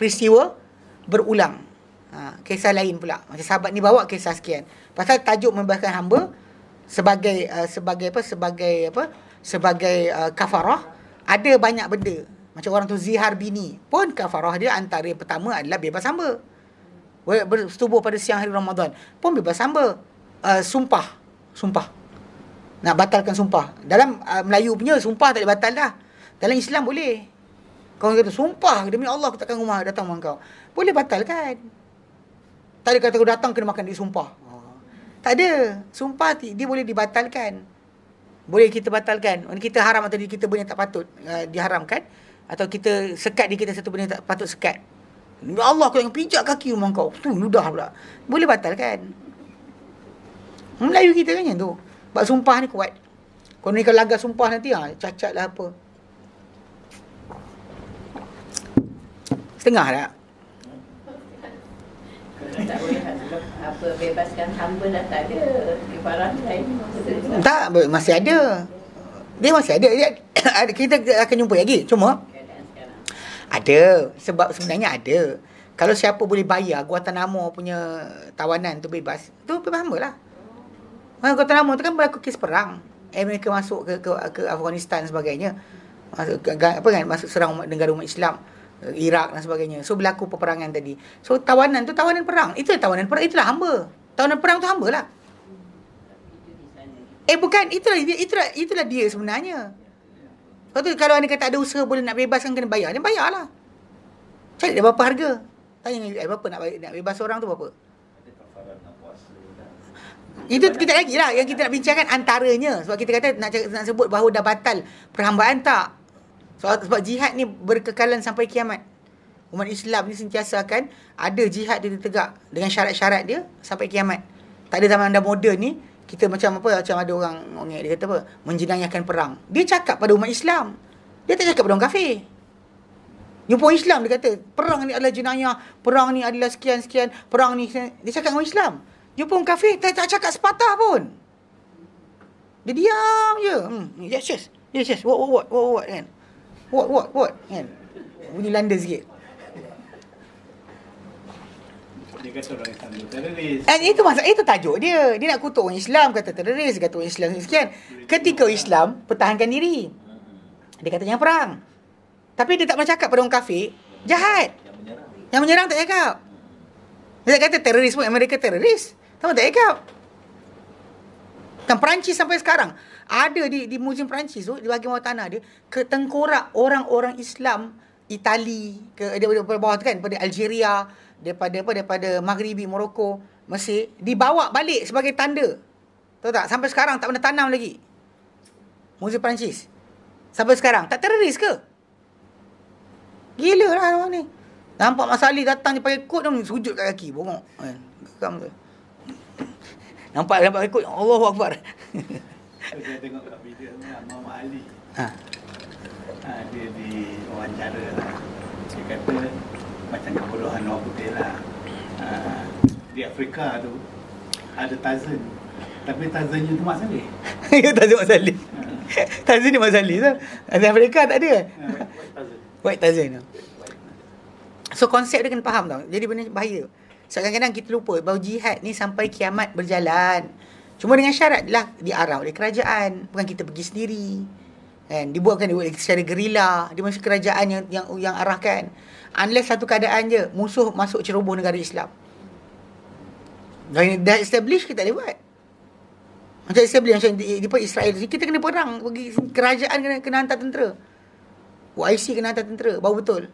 Peristiwa berulang ha, Kisah lain pula Macam sahabat ni bawa kisah sekian Pasal tajuk membebaskan hamba Sebagai uh, Sebagai apa Sebagai apa Sebagai uh, kafarah Ada banyak benda Macam orang tu Zihar bini Pun kafarah dia Antara yang pertama adalah Bebas hamba Bersetubuh pada siang hari Ramadan Pun bebas hamba uh, Sumpah Sumpah Nak batalkan sumpah Dalam uh, Melayu punya Sumpah tak boleh batal dah Dalam Islam boleh kau kata sumpah demi Allah aku takkan rumah datang rumah kau. Boleh batalkan. Tak ada kata datang kena makan duit sumpah. Tak ada. Sumpah dia boleh dibatalkan. Boleh kita batalkan. Kita haram atau kita benda tak patut uh, diharamkan. Atau kita sekat di kita satu benda tak patut sekat. Ya Allah aku yang pijak kaki rumah kau. Tu ludah pula. Boleh batalkan. Melayu kita kan tu. Sebab sumpah ni kuat. Kalau ni kau lagar sumpah nanti, ha, cacat lah apa. Setengah tak? Lah tak boleh lah. apa bebaskan hamba dah tak ada ibarat lain tak masih ada dia masih ada dia, kita akan jumpa lagi cuma ada sebab sebenarnya ada kalau siapa boleh bayar gua Guantanamo punya tawanan tu bebas tu bebas hamba lah ha, Guantanamo tu kan berlaku kes perang Amerika masuk ke, ke, ke Afghanistan sebagainya masuk apa kan masuk serang negara umat Islam Eh, Irak dan sebagainya. So berlaku peperangan tadi. So tawanan tu tawanan perang. Itu tawanan perang. Itulah hamba. Tawanan perang tu hamba lah. Eh bukan. Itulah, dia, itulah, itulah dia sebenarnya. Lepas tu kalau anda kata ada usaha boleh nak bebaskan kena bayar. Dia bayarlah. Cari dia berapa harga. Tanya ni eh, berapa nak, nak bebas orang tu berapa. Itu kita lagi lah yang kita nak bincangkan antaranya. Sebab kita kata nak, nak sebut bahawa dah batal perhambaan tak. So, sebab jihad ni berkekalan sampai kiamat. Umat Islam ni sentiasa akan ada jihad dia tegak dengan syarat-syarat dia sampai kiamat. Tak ada zaman anda moden ni, kita macam apa, macam ada orang ongek dia kata apa, menjenayahkan perang. Dia cakap pada umat Islam. Dia tak cakap pada orang kafir. Jumpa orang Islam, dia kata, perang ni adalah jenayah, perang ni adalah sekian-sekian, perang ni, dia cakap dengan orang Islam. Jumpa orang kafir, tak, tak cakap sepatah pun. Dia diam je. Hmm. Yes, yes. Yes, yes. What, what, what, what, what, kan? What, what, what? Kan? Bunyi landa sikit. Dia kata orang Islam eh, itu tajuk dia. Dia nak kutuk orang Islam. Kata teroris. Kata orang Islam. Sekian. Ketika Islam, pertahankan diri. Dia kata jangan perang. Tapi dia tak pernah cakap pada orang kafir. Jahat. Yang menyerang. tak cakap. Dia kata teroris pun. Amerika teroris. Tahu tak cakap. Kan Perancis sampai sekarang ada di di muzium Perancis tu di bahagian bawah tanah dia ketengkorak orang-orang Islam Itali ke daripada bawah tu kan daripada Algeria daripada apa daripada Maghribi Morocco Mesir dibawa balik sebagai tanda tahu tak sampai sekarang tak pernah tanam lagi muzium Perancis sampai sekarang tak teroris ke gila lah orang ni nampak Mas Ali datang je pakai kot dan sujud kat kaki bongok kan kekam tu Nampak nampak ikut Allahu Akbar. Saya tengok kat video Mama Ali. Ha. Ha, dia di wawancara lah. macam kebodohan orang putih lah. ha, di Afrika tu ada Tazen. Tapi Tazen tu Mak Saleh. Ya Tazen Mak Saleh. Tazen ni Mak Saleh tu. Ada Afrika tak ada. Kan? White Tazen. White Tazen. So konsep dia kena faham tau. Jadi benda bahaya. Sebab so, kadang-kadang kita lupa bau jihad ni sampai kiamat berjalan. Cuma dengan syarat lah diarah oleh kerajaan, bukan kita pergi sendiri. Kan? Dibuatkan dibuat secara gerila, dia masih kerajaan yang, yang yang arahkan. Unless satu keadaan je, musuh masuk ceroboh negara Islam. Dan dah establish kita boleh buat. Macam establish macam di, di, Israel kita kena perang, pergi kerajaan kena kena hantar tentera. YC kena hantar tentera, bau betul.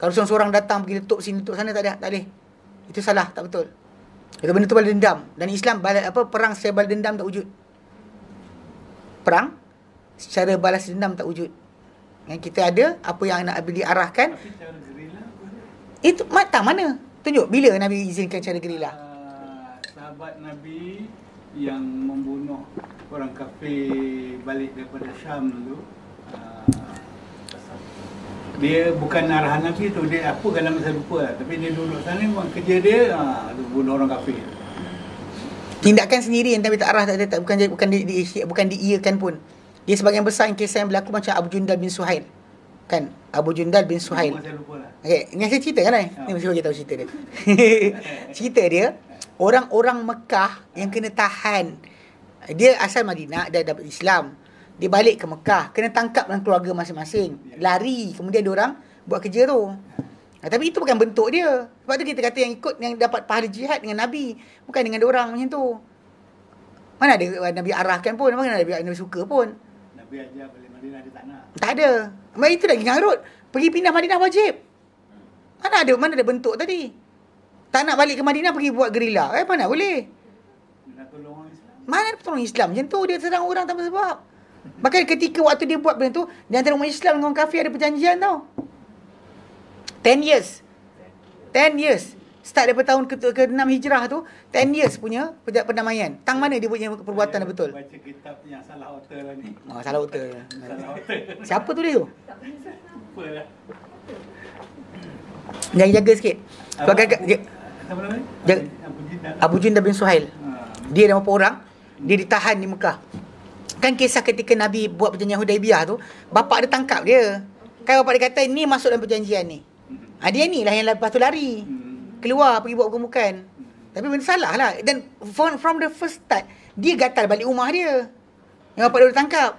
Kalau seorang-seorang datang pergi letup sini, letup sana tak ada, tak boleh. Itu salah, tak betul. Itu benda tu balas dendam. Dan Islam balas apa? Perang secara balas dendam tak wujud. Perang secara balas dendam tak wujud. Yang kita ada apa yang nak Abdi arahkan? Itu mata mana? Tunjuk bila Nabi izinkan cara gerila Uh, sahabat Nabi yang membunuh orang kafir balik daripada Syam dulu ah, dia bukan arahan Nabi tu dia apa kan nama saya lupa tapi dia duduk sana memang kerja dia ha ah, tu bunuh orang kafir tindakan sendiri yang tapi tak arah tak, tak, tak bukan bukan di, di, di bukan diiakan pun dia sebagai yang besar yang kisah yang berlaku macam Abu Jundal bin Suhail kan Abu Jundal bin Suhail lah. okey ni saya cerita kan eh ya. ni mesti bagi tahu cerita dia cerita dia orang-orang Mekah yang kena tahan dia asal Madinah dia dapat Islam dia balik ke Mekah kena tangkap dengan keluarga masing-masing lari kemudian orang buat kerja tu nah, tapi itu bukan bentuk dia sebab tu kita kata yang ikut yang dapat pahala jihad dengan nabi bukan dengan orang macam tu mana ada nabi arahkan pun mana ada nabi, nabi suka pun nabi ajar balik Madinah dia tak nak tak ada mai itu lagi ngarut pergi pindah Madinah wajib mana ada mana ada bentuk tadi tak nak balik ke Madinah pergi buat gerila eh mana boleh mana ada tolong Islam macam tu dia serang orang tanpa sebab Bahkan ketika waktu dia buat benda tu Di antara umat Islam dengan orang kafir ada perjanjian tau 10 years 10 years Start daripada tahun ke-6 ke hijrah tu 10 years punya pendamaian Tang mana dia punya perbuatan dia betul Baca kitab punya salah author lah ni oh, Salah author Siapa tu dia tu? Jaga-jaga sikit Abu, Abu, Abu, Abu Jindah bin Suhail ah. Dia ada berapa orang Dia ditahan di Mekah Kan kisah ketika Nabi buat perjanjian Hudaibiyah tu, bapak dia tangkap dia. Kan bapak dia kata ni masuk dalam perjanjian ni. Ha, dia ni lah yang lepas tu lari. Keluar pergi buat bukan-bukan. Tapi benda salah lah. Dan from, from the first start, dia gatal balik rumah dia. Yang bapak dia dah tangkap.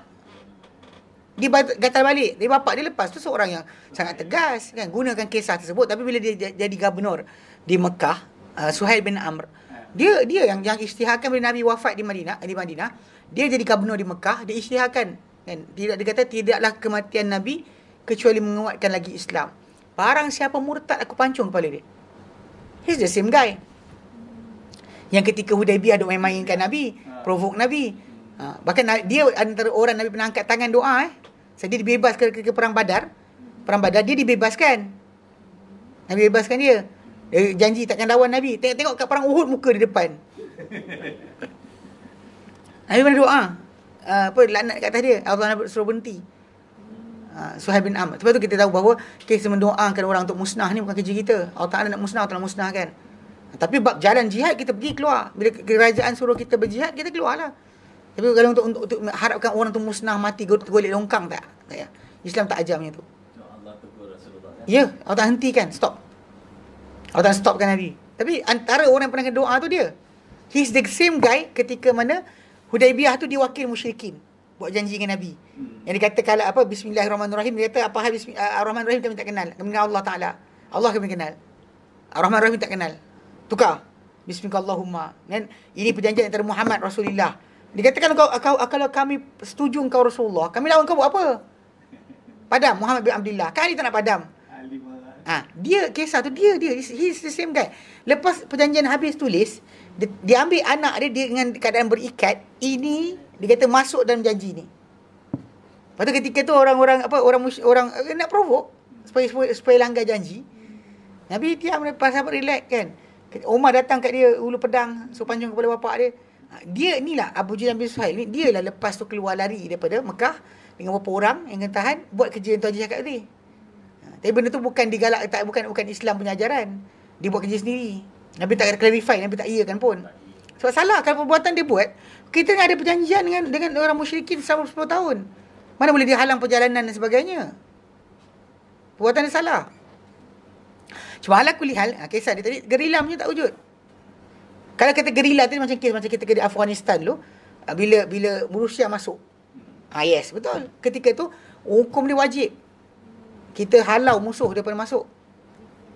Dia gatal balik. Dia bapak dia lepas tu seorang yang sangat tegas kan. Gunakan kisah tersebut. Tapi bila dia jadi gubernur di Mekah, uh, Suhail bin Amr. Eh. Dia dia yang yang isytiharkan bila Nabi wafat di Madinah, di Madinah dia jadi gubernur di Mekah dia isytiharkan kan tidak dia kata tidaklah kematian nabi kecuali menguatkan lagi Islam barang siapa murtad aku pancung kepala dia he's the same guy yang ketika Hudaybiyah ada main-mainkan nabi ha. provok nabi ha, bahkan dia antara orang nabi pernah angkat tangan doa eh sebab dia dibebaskan ketika perang badar perang badar dia dibebaskan nabi bebaskan dia dia janji takkan lawan nabi tengok-tengok kat perang Uhud muka di depan Nabi pernah doa uh, apa laknat kat atas dia Allah nak suruh berhenti uh, Suhaib bin Amr sebab tu kita tahu bahawa kes mendoakan orang untuk musnah ni bukan kerja kita Allah Ta'ala nak musnah Allah kan. tapi bab jalan jihad kita pergi keluar bila kerajaan suruh kita berjihad kita keluarlah tapi kalau untuk untuk, untuk harapkan orang tu musnah mati golek longkang tak ya Islam tak ajar macam tu ya. ya, Allah tak hentikan, stop Allah tak stopkan Nabi Tapi antara orang yang pernah doa tu dia He's the same guy ketika mana Hudaibiyah tu diwakil wakil musyrikin buat janji dengan Nabi. Hmm. Yang dia kalau apa bismillahirrahmanirrahim dia kata apa hal bismillahirrahmanirrahim kami tak kenal. Kami Allah Taala. Allah kami kenal. Ar-Rahmanirrahim tak kenal. Tukar. Bismillahirrahmanirrahim. Dan ini perjanjian antara Muhammad Rasulullah. Dikatakan kata kalau kau kalau kami setuju engkau Rasulullah, kami lawan kau buat apa? Padam Muhammad bin Abdullah. Kali dia tak nak padam. Ah, ha, dia kisah tu dia dia he's the same guy. Lepas perjanjian habis tulis, dia, dia ambil anak dia dia dengan keadaan berikat, ini dia kata masuk dalam janji ni. Lepas ketika tu orang-orang apa orang orang eh, nak provok supaya supaya, supaya langgar janji. Nabi diam lepas sahabat relax kan. Umar datang kat dia ulu pedang sepanjang kepala bapak dia. Ha, dia ni lah Abu Jinan bin Suhail ni Dia lah lepas tu keluar lari daripada Mekah Dengan beberapa orang yang tahan Buat kerja yang Tuan Haji cakap tadi tapi benda tu bukan digalak tak bukan bukan Islam punya ajaran. Dia buat kerja sendiri. Nabi tak ada clarify, Nabi tak iyakan pun. Sebab salah kalau perbuatan dia buat, kita ni ada perjanjian dengan dengan orang musyrikin selama 10 tahun. Mana boleh dia halang perjalanan dan sebagainya? Perbuatan dia salah. Cuma ala kulihal, ah, kisah dia tadi, gerila punya tak wujud. Kalau kita gerila tadi macam kes, macam kita ke Afghanistan dulu, ah, bila bila Rusia masuk. Ah yes, betul. Ketika tu, hukum dia wajib kita halau musuh daripada masuk.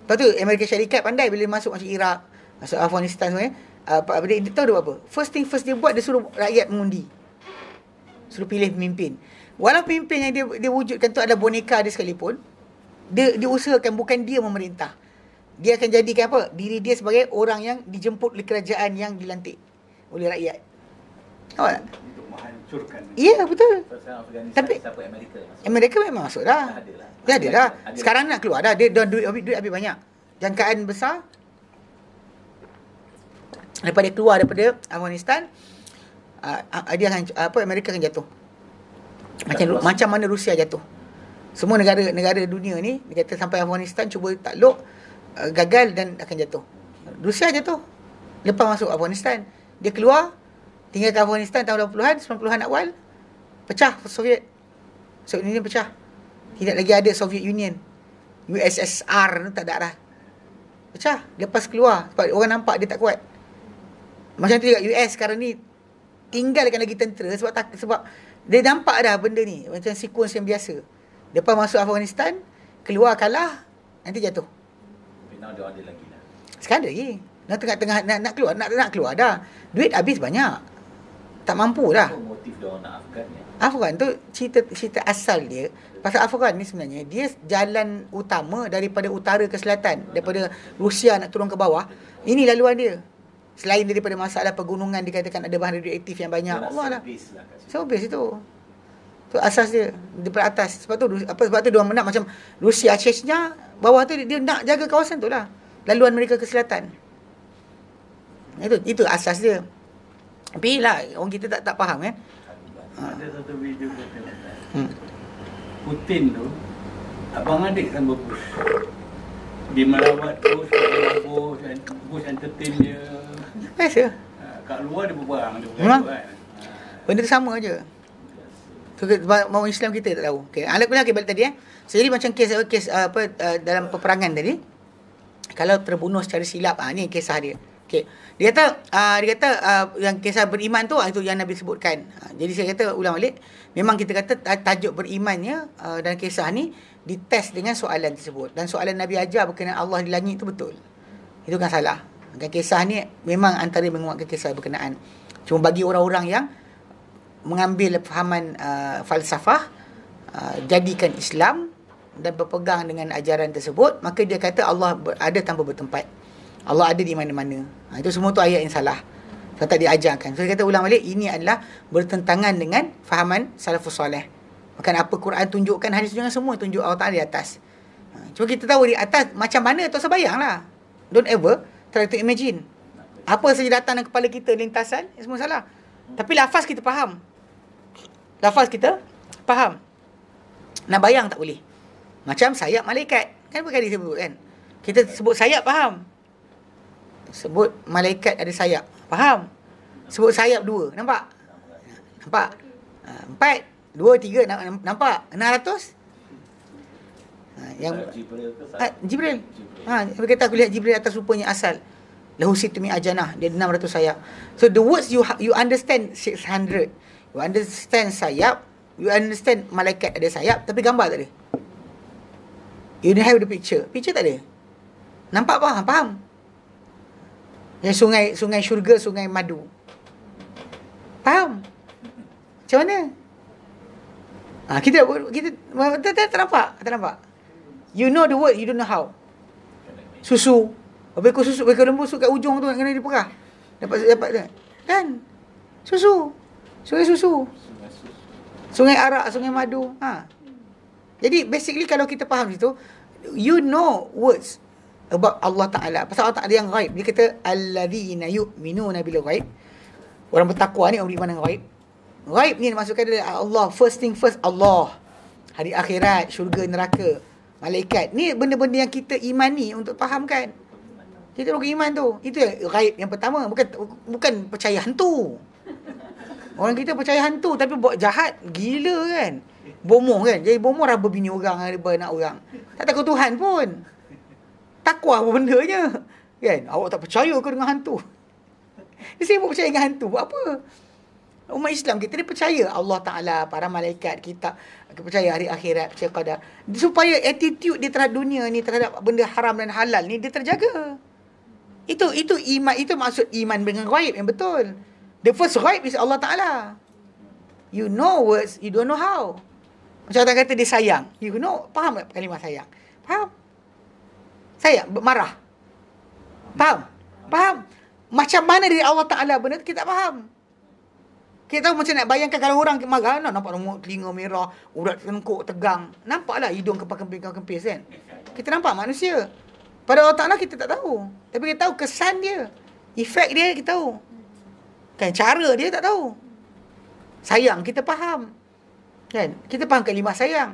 Lepas tu Amerika Syarikat pandai bila masuk macam Iraq, masuk Afghanistan semua. Eh. Ah, apa apa dia tahu dia buat apa? First thing first dia buat dia suruh rakyat mengundi. Suruh pilih pemimpin. Walau pemimpin yang dia, dia wujudkan tu ada boneka dia sekalipun, dia diusahakan bukan dia memerintah. Dia akan jadikan apa? Diri dia sebagai orang yang dijemput oleh kerajaan yang dilantik oleh rakyat. Nampak tak? menghancurkan. Ya, betul. Tapi siapa Amerika Amerika memang masuk dah. Dia lah. ya, ada dah. Sekarang nak keluar dah. Dia dah duit habis duit habis banyak. Jangkaan besar. Lepas dia keluar daripada Afghanistan, uh, dia akan ah, apa Amerika akan jatuh. Macam Rusia. macam mana Rusia jatuh. Semua negara-negara dunia ni dia kata sampai Afghanistan cuba takluk uh, gagal dan akan jatuh. Rusia jatuh. Lepas masuk Afghanistan, dia keluar Tinggal ke Afghanistan tahun 80-an, 90-an awal. Pecah Soviet. Soviet Union pecah. Tidak lagi ada Soviet Union. USSR tu tak ada dah. Pecah. Lepas keluar. Sebab orang nampak dia tak kuat. Macam tu juga US sekarang ni. Tinggalkan lagi tentera sebab tak, sebab dia nampak dah benda ni. Macam sequence yang biasa. Lepas masuk Afghanistan, keluar kalah, nanti jatuh. Sekarang lagi. Lah. Sekarang lagi. Nak tengah tengah nak, nak keluar, nak nak keluar dah. Duit habis banyak tak mampu lah. Afghan tu cerita cerita asal dia. Pasal Afghan ni sebenarnya dia jalan utama daripada utara ke selatan daripada Rusia nak turun ke bawah. Ini laluan dia. Selain daripada masalah pegunungan dikatakan ada bahan radioaktif yang banyak. Allah lah. So lah base itu. Tu asas dia daripada atas. Sebab tu apa sebab tu dia nak macam Rusia Chechnya bawah tu dia nak jaga kawasan tu lah. Laluan mereka ke selatan. Itu itu asas dia. Tapi lah, orang kita tak tak faham kan? Ada satu video kata hmm. Putin tu, abang adik kan sama Bush. di merawat Bush, dia dan Bush entertain dia. Biasa. Ha, kat luar dia berbarang, dia berbarang. Hmm. Kan? Ha. Benda tu sama je. Sebab orang Islam kita tak tahu. Okay. Alat pula okay, balik tadi. Eh. So, jadi macam kes, eh, kes eh, apa, dalam peperangan tadi. Kalau terbunuh secara silap, ah ni kisah dia. Okey. Dia kata uh, dia kata uh, yang kisah beriman tu ah, itu yang Nabi sebutkan. Uh, jadi saya kata ulang balik, memang kita kata tajuk berimannya uh, dan kisah ni dites dengan soalan tersebut. Dan soalan Nabi ajar berkenaan Allah di langit tu betul. Itu kan salah. Dan kisah ni memang antara menguatkan kisah berkenaan. Cuma bagi orang-orang yang mengambil pemahaman uh, falsafah Uh, jadikan Islam dan berpegang dengan ajaran tersebut maka dia kata Allah ada tanpa bertempat Allah ada di mana-mana. Ha, itu semua tu ayat yang salah. Sebab tak diajarkan. So, dia kata ulang balik, ini adalah bertentangan dengan fahaman salafus soleh. Bukan apa Quran tunjukkan, hadis tunjukkan semua tunjuk Allah Ta'ala di atas. Ha, cuma kita tahu di atas macam mana tu sebayang lah. Don't ever try to imagine. Apa saja datang dalam kepala kita lintasan, semua salah. Tapi lafaz kita faham. Lafaz kita faham. Nak bayang tak boleh. Macam sayap malaikat. Kan berkali sebut kan? Kita sebut sayap faham sebut malaikat ada sayap. Faham? Sebut sayap dua. Nampak? Nampak? Ha, empat. Dua, tiga. Nampak? Enam ratus? Ha, yang, ah, Jibril Ha, Jibril. Ha, kata aku lihat Jibril atas rupanya asal. Lahu situmi ajanah. Dia enam ratus sayap. So the words you ha-, you understand six hundred. You understand sayap. You understand malaikat ada sayap. Tapi gambar tak ada. You don't have the picture. Picture tak ada. Nampak faham? Faham? Yang sungai sungai syurga, sungai madu. Faham? Macam mana? Ha, kita kita tak tak nampak, tak nampak. You know the word, you don't know how. Susu. Apa kau susu, kau lembu susu kat ujung tu nak kena diperah. Dapat dapat tak? Kan? Susu. Sungai susu. Sungai arak, sungai madu. Ha. Jadi basically kalau kita faham situ, you know words about Allah Ta'ala. Pasal Allah Ta'ala yang ghaib. Dia kata, Alladhina yu'minuna bila ghaib. Orang bertakwa ni, orang beriman dengan ghaib. Ghaib ni dimasukkan dia Allah. First thing first, Allah. Hari akhirat, syurga, neraka. Malaikat. Ni benda-benda yang kita imani ni untuk fahamkan. Kita rukun iman tu. Itu yang ghaib yang pertama. Bukan bukan percaya hantu. Orang kita percaya hantu tapi buat jahat. Gila kan. Bomoh kan. Jadi bomoh rabu bini orang. Rabu nak orang. Tak takut Tuhan pun takwa apa benda je. Kan? Awak tak percaya ke dengan hantu? Dia sibuk percaya dengan hantu. Buat apa? Umat Islam kita ni percaya Allah Ta'ala, para malaikat, kita percaya hari akhirat, percaya qadar. Supaya attitude dia terhadap dunia ni, terhadap benda haram dan halal ni, dia terjaga. Itu itu iman itu maksud iman dengan ghaib yang betul. The first ghaib is Allah Ta'ala. You know words, you don't know how. Macam orang kata dia sayang. You know, faham tak kalimah sayang? Faham? saya marah. Faham? Faham? Macam mana dari Allah Ta'ala benda tu kita faham. Kita tahu macam nak bayangkan kalau orang marah, nak nampak rumah telinga merah, urat tengkuk tegang. Nampaklah hidung kepak kempis kempis kan. Kita nampak manusia. Pada Allah Ta'ala kita tak tahu. Tapi kita tahu kesan dia. Efek dia kita tahu. Kan cara dia tak tahu. Sayang kita faham. Kan? Kita faham kelima sayang.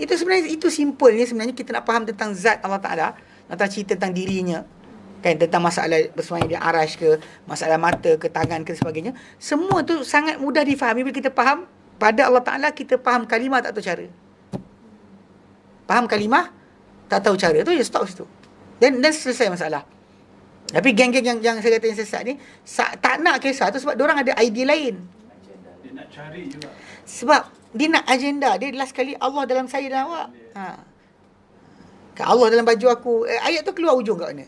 Itu sebenarnya itu simpelnya sebenarnya kita nak faham tentang zat Allah Ta'ala. Atas cerita tentang dirinya kan tentang masalah bersemayam dia arash ke masalah mata ke tangan ke sebagainya semua tu sangat mudah difahami bila kita faham pada Allah Taala kita faham kalimah tak tahu cara faham kalimah tak tahu cara tu je ya stop situ dan dan selesai masalah tapi geng-geng yang yang saya kata yang sesat ni tak nak kisah tu sebab dia orang ada idea lain dia nak cari juga sebab dia nak agenda dia last kali Allah dalam saya dan awak ha Kat Allah dalam baju aku. Eh, ayat tu keluar ujung kat mana?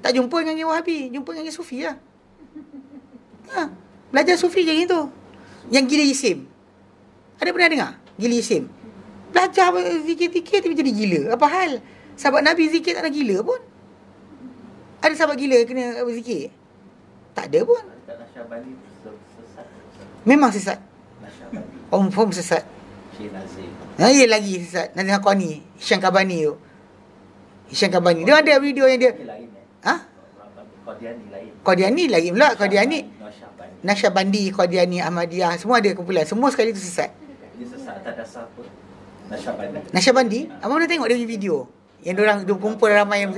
Tak jumpa dengan ni Wahabi. Jumpa dengan ni Sufi lah. Ha, belajar Sufi je gitu. Yang gila isim. Ada pernah dengar? Gila isim. Belajar zikir-zikir tapi jadi gila. Apa hal? Sahabat Nabi zikir tak ada gila pun. Ada sahabat gila kena zikir? Tak ada pun. Memang sesat. Om Fom sesat. Ya, lagi sesat. Nanti aku ni. Syangkabani tu. Hisham Kabani. Dia ada video yang dia. Eh. Ha? Qadiani lain. Qadiani lain pula. Qadiani. Nasyabandi, Qadiani, Ahmadiyah. Semua ada kumpulan. Semua sekali tu sesat. Ini sesat atas dasar apa? Nasyabandi. Abang pernah tengok dia video? Yang orang kumpul ramai yang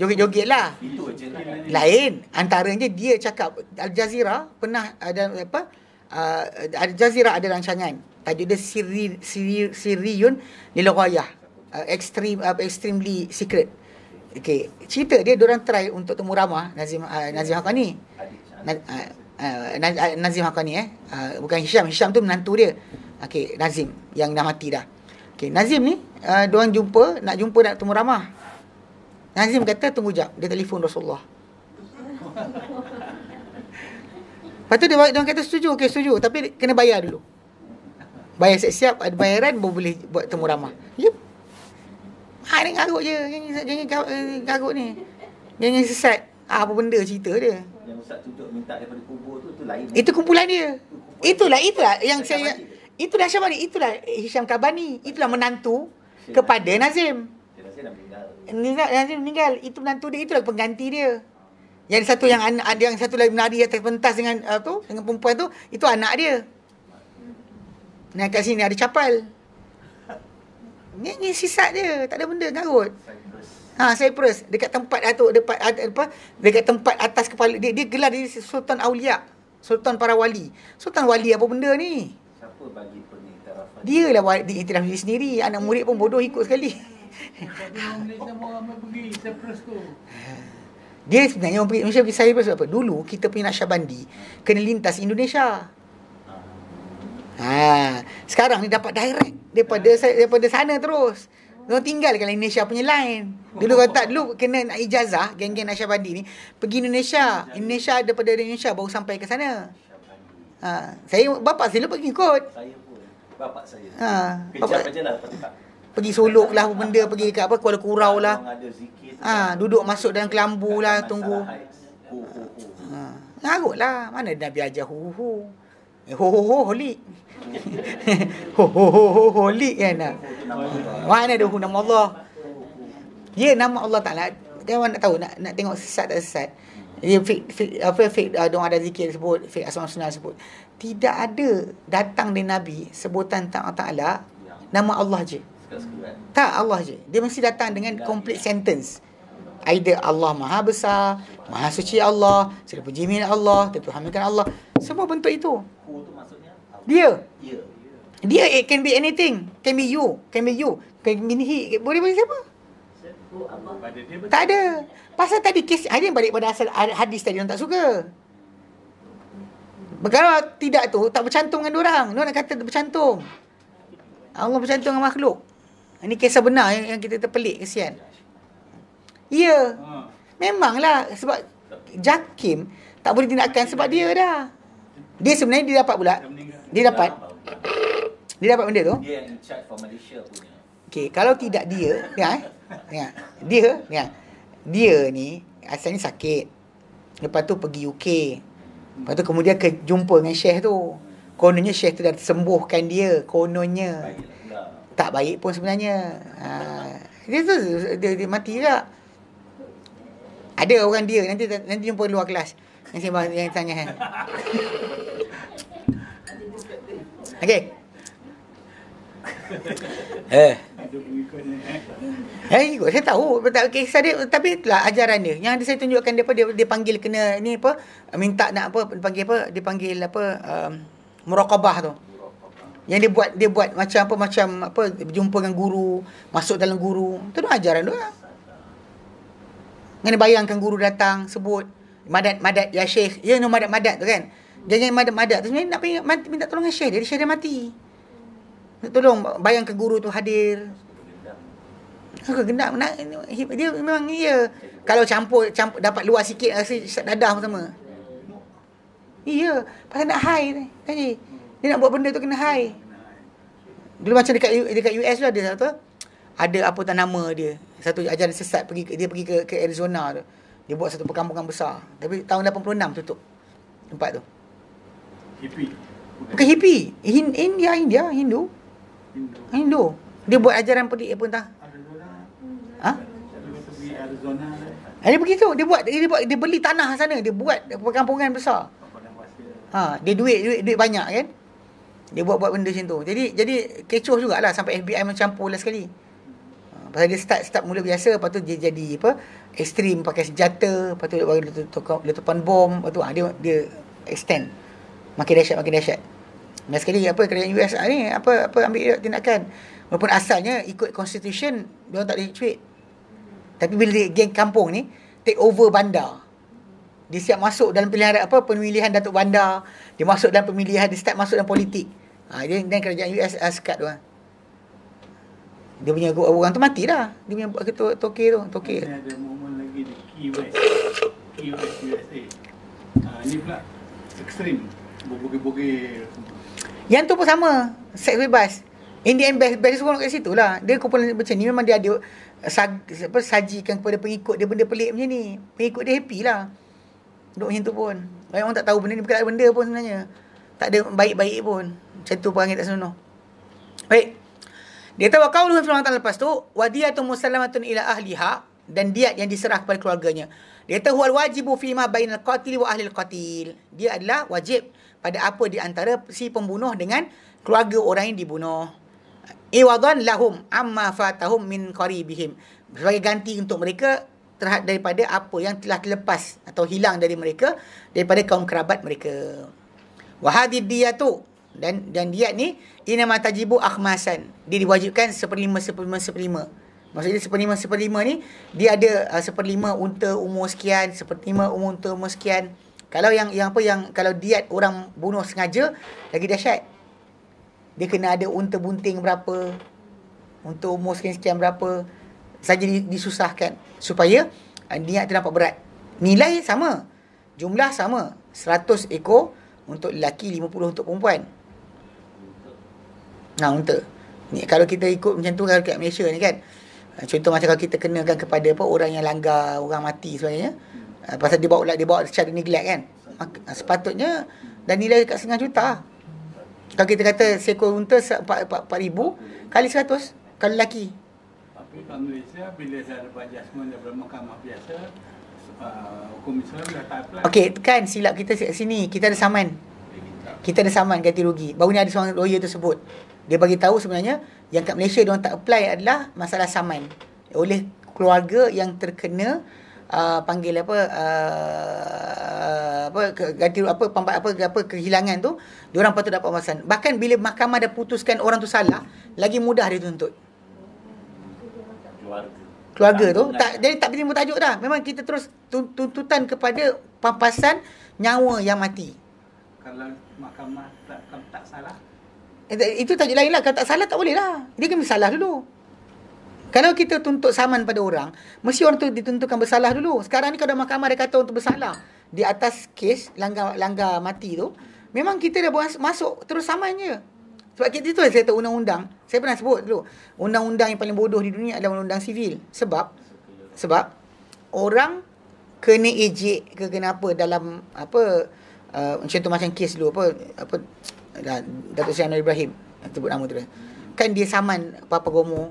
joget-joget lah. Itu je lah. lain. Antaranya dia cakap Al Jazeera pernah ada apa? Ah, Al Jazeera ada rancangan. Tajuk dia Siri, Siri, Siriun Lilogoyah uh, extreme uh, extremely secret. Okay, cerita dia orang try untuk temu ramah Nazim uh, Nazim Hakani. Na, uh, uh, uh, Nazim Hakani eh. Uh, bukan Hisham, Hisham tu menantu dia. Okay, Nazim yang dah mati dah. Okay, Nazim ni uh, dia orang jumpa, nak jumpa nak temu ramah. Nazim kata tunggu jap, dia telefon Rasulullah. Lepas tu dia, dia kata setuju, okay setuju. Tapi kena bayar dulu. Bayar siap-siap, ada bayaran boleh buat temu ramah. Yep. Hai ni garuk je. Jangan jangan eh, garuk ni. Jangan sesat. Ah, apa benda cerita dia? Yang ustaz tunjuk minta daripada kubur tu tu lain. Itu kumpulan dia. Itulah itulah yang Syah saya Kabani. itulah Syabani, itulah Hisham Kabani, itulah menantu Syah kepada Nazim. Syah Nazim dah meninggal. Nazim meninggal, itu menantu dia, itulah pengganti dia. Yang satu yang ada yang satu lagi menari atas pentas dengan uh, tu dengan perempuan tu, itu anak dia. Nah, kat sini ada capal. Ni ni sisat dia. Tak ada benda ngarut. Ha, Cyprus dekat tempat atau dekat apa? Dekat tempat atas kepala dia dia gelar dia Sultan Aulia, Sultan para wali. Sultan wali apa benda ni? Siapa bagi pengiktirafan? Dialah diiktiraf diri sendiri. Anak murid pun bodoh ikut sekali. dia sebenarnya orang pergi Malaysia pergi Cyprus apa? Dulu kita punya Nasha Bandi kena lintas Indonesia. Ha, sekarang ni dapat direct daripada daripada sana terus. Dia tinggal kat Indonesia punya lain. Dulu kata dulu kena nak ijazah geng-geng Asyabandi ni pergi Indonesia. Indonesia daripada Indonesia baru sampai ke sana. Ha, saya bapa saya lupa pergi ikut. Saya pun. Bapa saya. Ha. Kejap lah pergi solo lah benda pergi dekat apa Kuala Kurau lah. Ha, duduk masuk dalam kelambu lah tunggu. Ha. Ngarut lah. Mana Nabi ajar hu hu. Eh, ho ho ho holik ho ho ho ho holy kan Mana ada nama Allah? Ya nama Allah Taala. Dia nak tahu nak nak tengok sesat tak sesat. Dia ya, fik, fik, apa fik uh, dong ada zikir sebut, fik asmaul husna sebut. Tidak ada datang dari nabi sebutan Allah Taala nama Allah je. Tak Allah je. Dia mesti datang dengan complete sentence. Aida Allah Maha Besar, Maha Suci Allah, Seri Puji Min Allah, Tuhan Allah. Semua bentuk itu. Dia. Dia. Ya. Dia it can be anything. Can be you. Can be you. Can be he. Boleh boleh siapa? Tak ada. Pasal tadi kes ini balik pada asal hadis tadi orang tak suka. Kalau tidak tu tak bercantum dengan orang. orang nak kata bercantum. Allah bercantum dengan makhluk. Ini kisah benar yang kita terpelik kesian. Ya. Yeah. Ha. Memanglah sebab Jakim tak boleh tindakan sebab dia dah. Dia sebenarnya dia dapat pula. Dia dapat. Dia dapat benda tu. Dia yang charge for Malaysia punya. kalau tidak dia, ya. Eh? Ya. Dia, ya. Dia ni asalnya sakit. Lepas tu pergi UK. Lepas tu kemudian ke jumpa dengan Syekh tu. Kononnya Syekh tu dah sembuhkan dia. Kononnya. Baik, tak baik pun sebenarnya. Ha. Dia tu dia, dia mati juga. Ada orang dia nanti nanti jumpa luar kelas. Yang saya yang tanya. Eh. Okay. eh. Eh, ikut. saya tahu tak kisah dia tapi itulah ajaran dia. Yang saya tunjukkan dia apa dia, dia panggil kena ni apa minta nak apa panggil apa dia panggil apa um, muraqabah tu. Yang dia buat dia buat macam apa macam apa berjumpa dengan guru, masuk dalam guru. Itu dia ajaran dia. Yang bayangkan guru datang sebut madat madat ya syekh. Ya no madat madat tu kan jangan madak madak tu sebenarnya nak pengen, mati, minta tolong share dia share dia mati minta tolong bayang ke guru tu hadir suka gendam nak dia memang iya kalau campur campur dapat luar sikit rasa sat dadah sama iya pasal nak high tadi dia nak buat benda tu kena high dulu macam dekat dekat US lah dia satu ada apa tak nama dia satu ajaran sesat pergi dia pergi ke, ke Arizona tu dia buat satu perkampungan besar tapi tahun 86 tutup tempat tu Hippie. Bukan hippie. Hin India, India, Hindu. Hindu. Hindu. Dia buat ajaran pelik pun tak. Ha? Arizona. Dia pergi tu, dia buat dia buat dia beli tanah sana, dia buat perkampungan besar. Ha, dia duit duit duit banyak kan? Dia buat-buat benda macam tu. Jadi jadi kecoh jugalah sampai FBI mencampur lah sekali. Ha, pasal dia start start mula biasa Lepas tu dia jadi apa Ekstrim pakai senjata Lepas tu dia letupan bom Lepas tu ha, dia, dia extend makin dahsyat makin dahsyat dan sekali apa kerajaan US ni apa apa ambil tindakan walaupun asalnya ikut constitution dia tak boleh cuit tapi bila dia, geng kampung ni take over bandar dia siap masuk dalam pilihan apa pemilihan Datuk Bandar dia masuk dalam pemilihan dia start masuk dalam politik ha, dia, dan kerajaan US uh, ah, sekat dia ah. dia punya orang tu mati dah dia punya ketua toke tu toke ada momen lagi di key west key west USA ha, ni pula ekstrim. Bogil-bogil Yang tu pun sama Seks bebas In the end best Best semua kat situ lah Dia kumpulan macam ni Memang dia ada eh, sag, apa, Sajikan kepada pengikut dia Benda pelik macam ni Pengikut dia happy lah Duduk macam tu pun Banyak orang tak tahu benda ni Bukan benda pun sebenarnya Tak ada baik-baik pun Macam tu perangai tak senonoh Baik dia tahu kau lupa firman lepas tu wadiatun musallamatun ila ahliha dan diat yang diserah kepada keluarganya. Dia tahu wajib wajibu fi ma bainal qatil wa ahli al-qatil. Dia adalah wajib pada apa di antara si pembunuh dengan keluarga orang yang dibunuh. Iwadhan lahum amma fatahum min qaribihim. Sebagai ganti untuk mereka terhad daripada apa yang telah terlepas atau hilang dari mereka daripada kaum kerabat mereka. Wahadid dia tu dan dan dia ni inama tajibu akhmasan. Dia diwajibkan seperlima seperlima seperlima. Maksudnya seperlima seperlima ni dia ada uh, seperlima unta umur sekian, seperlima umur unta umur sekian. Kalau yang yang apa yang kalau diet orang bunuh sengaja lagi dahsyat. Dia kena ada unta bunting berapa untuk umur sekian-sekian berapa saja disusahkan supaya eh, niat tu nampak berat. Nilai sama. Jumlah sama. 100 ekor untuk lelaki, 50 untuk perempuan. Nah, unta. Ni kalau kita ikut macam tu kalau kat Malaysia ni kan. Eh, contoh macam kalau kita kenakan kepada apa orang yang langgar, orang mati sebagainya. Ah, pasal dia bawa dia bawa secara neglect kan ah, ah, sepatutnya dan nilai dekat setengah juta kalau kita kata seekor unta 4000 kali 100 kalau lelaki tapi kalau Malaysia bila saya dapat adjustment daripada mahkamah biasa Uh, okay kan silap kita sini. Kita ada saman. Kita ada saman ganti rugi. Baru ni ada seorang lawyer sebut Dia bagi tahu sebenarnya yang kat Malaysia dia tak apply adalah masalah saman oleh keluarga yang terkena uh, panggil apa uh, apa ganti apa pampat apa apa kehilangan tu diorang patut dapat wawasan bahkan bila mahkamah dah putuskan orang tu salah lagi mudah dia tuntut keluarga, tu tak jadi tak perlu tajuk dah memang kita terus tuntutan kepada pampasan nyawa yang mati kalau mahkamah tak, tak salah eh, itu tajuk lain lah Kalau tak salah tak boleh lah Dia kena salah dulu kalau kita tuntut saman pada orang, mesti orang tu dituntutkan bersalah dulu. Sekarang ni kalau mahkamah dia kata untuk bersalah di atas kes langgar langgar mati tu, memang kita dah buas, masuk terus samannya. Sebab kita tu saya tahu undang-undang, saya pernah sebut dulu, undang-undang yang paling bodoh di dunia adalah undang-undang sivil. Sebab sebab orang kena ejek ke kenapa dalam apa uh, macam tu macam kes dulu apa apa Datuk Syahnur Ibrahim sebut nama tu Kan dia saman apa-apa gomor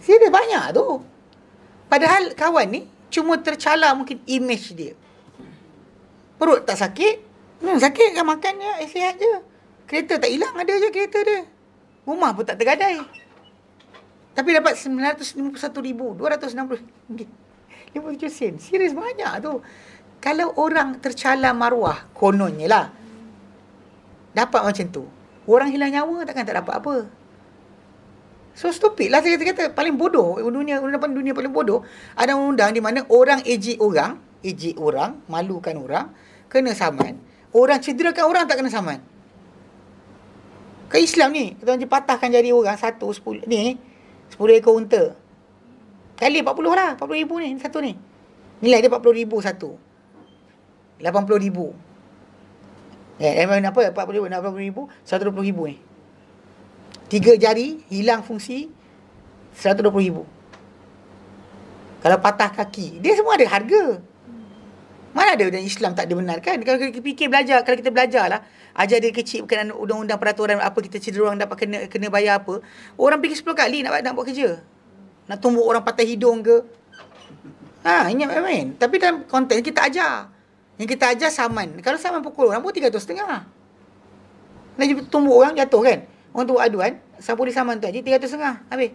Si Dia banyak tu. Padahal kawan ni cuma tercala mungkin image dia. Perut tak sakit. Hmm, sakit kan makannya. Eh, sihat je. Kereta tak hilang ada je kereta dia. Rumah pun tak tergadai. Tapi dapat RM951,260. Dia pun sen. Serius banyak tu. Kalau orang tercala maruah, kononnya lah. Dapat macam tu. Orang hilang nyawa takkan tak dapat apa. So stupid lah saya kata-kata paling bodoh dunia undang dunia paling bodoh ada undang-undang di mana orang AG orang, AG orang malukan orang kena saman. Orang cederakan orang tak kena saman. Ke Islam ni, kita orang patahkan jadi orang satu sepuluh ni, sepuluh ekor unta. Kali 40 lah, 40 ribu ni, satu ni. Nilai dia 40 ribu satu. 80 ribu. Eh, eh apa, 40 ribu, 80 ribu, 120 ribu ni. Eh. Tiga jari hilang fungsi RM120,000 Kalau patah kaki Dia semua ada harga Mana ada dan Islam tak dibenarkan Kalau kita fikir belajar Kalau kita belajar lah Ajar dia kecil Bukan undang-undang peraturan Apa kita cedera orang dapat kena, kena bayar apa Orang fikir 10 kali nak, nak buat kerja Nak tumbuk orang patah hidung ke Ha, ini main-main. Tapi dalam konten kita ajar. Yang kita ajar saman. Kalau saman pukul orang pun 300 setengah. Nak tumbuk orang jatuh kan? Orang tu buat aduan Siapa boleh saman tu Jadi 300 setengah Habis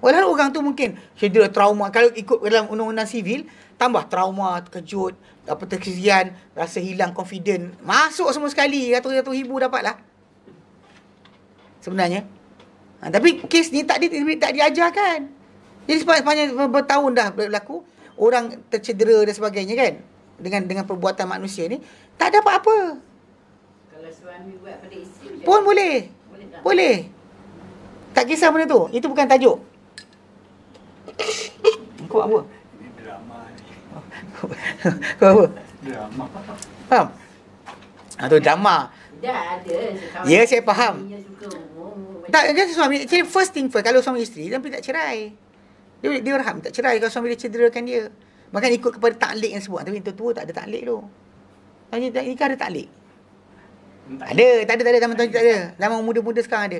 Walau orang tu mungkin Cedera lah trauma Kalau ikut dalam undang-undang sivil Tambah trauma Terkejut apa terkesian Rasa hilang confident Masuk semua sekali Ratu-ratu ribu lah. Sebenarnya ha, Tapi kes ni tak, di, tak diajarkan Jadi sepanjang bertahun dah berlaku Orang tercedera dan sebagainya kan Dengan dengan perbuatan manusia ni Tak dapat apa Kalau suami buat pada isteri pun boleh. Boleh. Tak kisah benda tu. Itu bukan tajuk. Kau apa? Kau apa? Drama. Faham? Ha, tu drama. Ya, saya faham. Tak, kan suami. Saya first thing first. Kalau suami isteri, dia tak cerai. Dia, dia raham tak cerai kalau suami dia cederakan dia. Makan ikut kepada taklik yang sebut. Tapi yang tu tak ada taklik tu. Tanya, nikah ada taklik ada, tak ada, tak ada. Zaman tuan tak ada. Zaman muda-muda sekarang ada.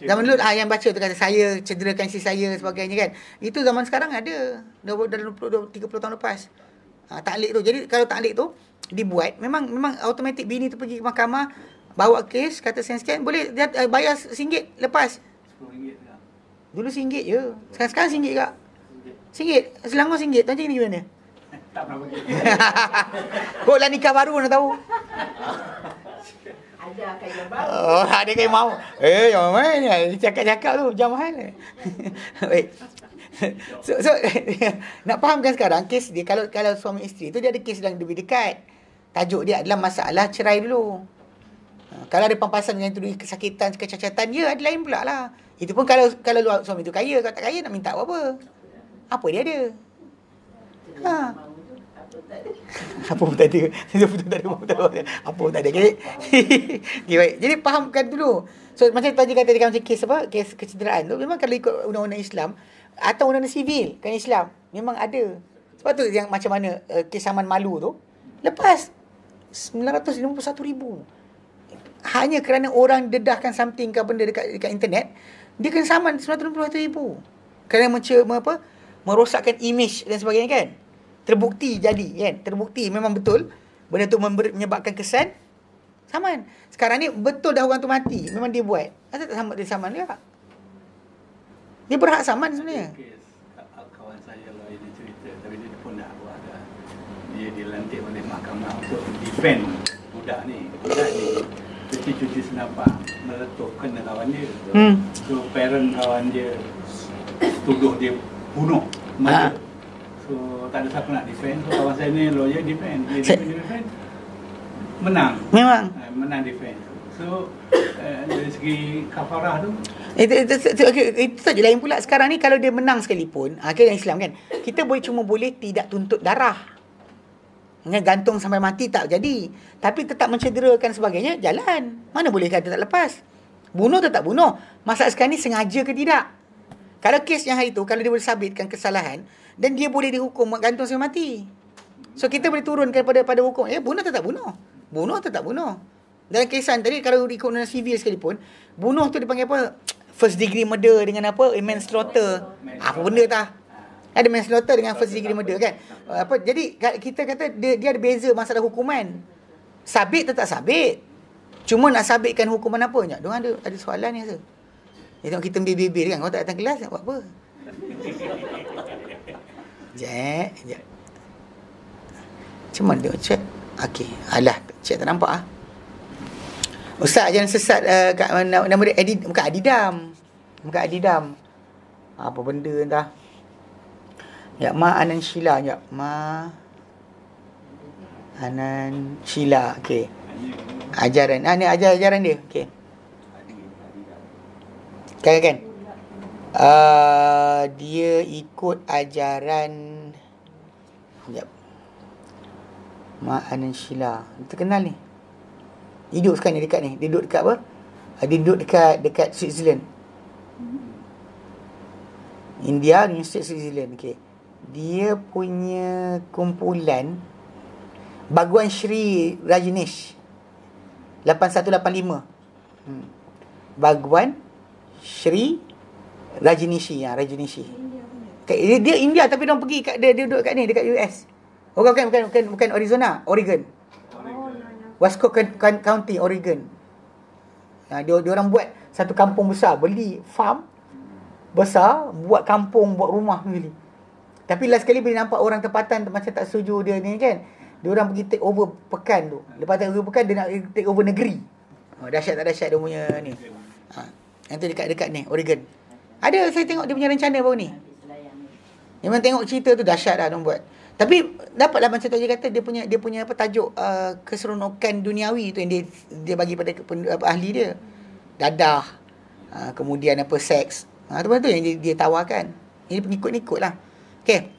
zaman dulu ah, yang baca tu kata saya cederakan si saya sebagainya kan. Itu zaman sekarang ada. Dah 20, 20 30 tahun lepas. Ah, taklik tu. Jadi kalau taklik tu dibuat memang memang automatik bini tu pergi ke mahkamah bawa kes kata sen scan boleh dia uh, bayar singgit lepas. RM10 Dulu singgit je. Sekarang sekarang singgit juga. Singgit. Selangor singgit. Tuan cakap ni gimana? Tak pernah pergi. Kau lah nikah baru nak tahu. Ada kain yang baru. mau. Oh, eh, yang main ya. Cakap-cakap tu jam mahal. Wait. so, so nak fahamkan sekarang kes dia kalau kalau suami isteri tu dia ada kes yang lebih dekat. Tajuk dia adalah masalah cerai dulu. Ha, kalau ada pampasan yang itu kesakitan, kecacatan, ya ada lain pula lah. Itu pun kalau kalau suami tu kaya, kalau tak kaya nak minta apa-apa. Apa dia ada? Ha apa pun tak ada Saya pun tak ada Apa pun tak ada Apa pun tak ada Okay, baik. Jadi fahamkan dulu So macam tadi kata Dekat macam kes apa Kes kecederaan tu Memang kalau ikut undang-undang Islam Atau undang-undang sivil Kan Islam Memang ada Sebab tu yang macam mana uh, Kes saman malu tu Lepas 951 ribu Hanya kerana orang Dedahkan something ke benda Dekat, dekat internet Dia kena saman 951 ribu Kerana macam apa Merosakkan image dan sebagainya kan terbukti jadi kan terbukti memang betul benda tu menyebabkan kesan saman sekarang ni betul dah orang tu mati memang dia buat asal tak sama dia saman dia dia berhak saman sebenarnya kawan saya lah dia cerita tapi dia pun dah buat dia dilantik oleh mahkamah untuk defend budak ni budak ni cuci-cuci senapak meletupkan kawan dia hmm. so parent kawan dia tuduh dia bunuh mati So tak ada siapa nak defend So kawan saya ni lawyer defend Dia defend, dia defend Menang Memang eh, Menang defend So eh, dari segi kafarah tu itu itu itu, itu, itu lain pula sekarang ni kalau dia menang sekalipun ah, okey yang Islam kan kita boleh cuma boleh tidak tuntut darah dengan gantung sampai mati tak jadi tapi tetap mencederakan sebagainya jalan mana boleh kata tak lepas bunuh tetap bunuh masa sekarang ni sengaja ke tidak kalau kes yang hari tu kalau dia boleh sabitkan kesalahan dan dia boleh dihukum gantung sampai mati. So kita boleh turunkan pada pada hukum. Eh bunuh atau tak bunuh? Bunuh atau tak bunuh? Dan kesan tadi kalau ikut undang civil sekalipun, bunuh tu dipanggil apa? First degree murder dengan apa? Eh, manslaughter. Ah, apa benda tah? Ada manslaughter dengan first degree murder kan? Apa jadi kita kata dia, dia ada beza masalah hukuman. Sabit atau tak sabit? Cuma nak sabitkan hukuman apa? Ya, dia ada ada soalan ni rasa. Dia tengok kita bibir-bibir kan. Kau tak datang kelas nak buat apa? Sekejap, sekejap. Macam mana dia cek? okay, alah, cek tak nampak ah. Ustaz, jangan sesat uh, kat, nama dia Adi, bukan Adidam. Bukan Adidam. Apa benda entah. Ya, Ma Anan Sheila. Ya, Ma Anan Sheila. okay. Ajaran. Ah, ni ajar ajaran dia. okay. Kan, kan? Okay uh, dia ikut ajaran Sekejap Mak Anan Sheila Terkenal ni Duduk sekarang ni dekat ni Dia duduk dekat apa? Uh, dia duduk dekat dekat Switzerland India, University of Switzerland okay. Dia punya kumpulan Baguan Sri Rajnish 8185 hmm. Baguan Sri Rajinishi ya, Rajinishi. Okay, dia, dia India tapi dia pergi kat dia, dia duduk kat ni dekat US. Orang oh, bukan bukan bukan, bukan Arizona, Oregon. Wasco County, Oregon. Ha, dia, dia orang buat satu kampung besar, beli farm besar, buat kampung, buat rumah ni. Tapi last sekali bila nampak orang tempatan macam tak setuju dia ni kan. Dia orang pergi take over pekan tu. Lepas take over pekan dia nak take over negeri. Oh, dahsyat tak dahsyat dia punya ni. Ha. Yang tu dekat-dekat ni, Oregon. Ada saya tengok dia punya rencana baru ni. Memang tengok cerita tu dahsyat dah dong buat. Tapi dapatlah macam tadi kata dia punya dia punya apa tajuk uh, keseronokan duniawi tu yang dia dia bagi pada apa, ahli dia. Dadah. Uh, kemudian apa seks. Ha uh, tu tu yang dia, dia tawarkan. Ini pengikut-ikut lah. Okey.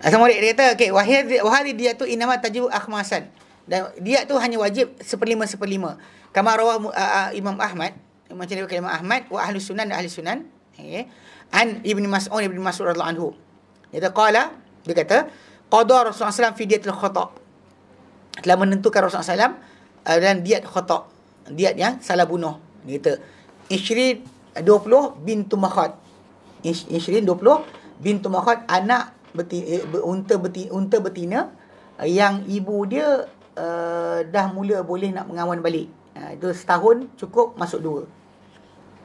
Assalamualaikum dia kata okey wahid wahid dia tu inama tajib akhmasan dan dia tu hanya wajib seperlima seperlima. Kamar rawah uh, uh, Imam Ahmad macam dia kata Imam Ahmad wa ahli sunan dan ahli sunan Okay. An Ibn Mas'ud Ibn Mas'ud radhiyallahu anhu. Dia kata qala, dia kata qada Rasulullah SAW fidyatul khata. Telah menentukan Rasulullah SAW uh, dan diat khata. Diat yang salah bunuh. Dia kata Isri 20 bintu Makhat. Isri 20 bintu Makhat anak beti, eh, unta beti, unta betina eh, yang ibu dia uh, dah mula boleh nak mengawan balik. Uh, itu setahun cukup masuk dua.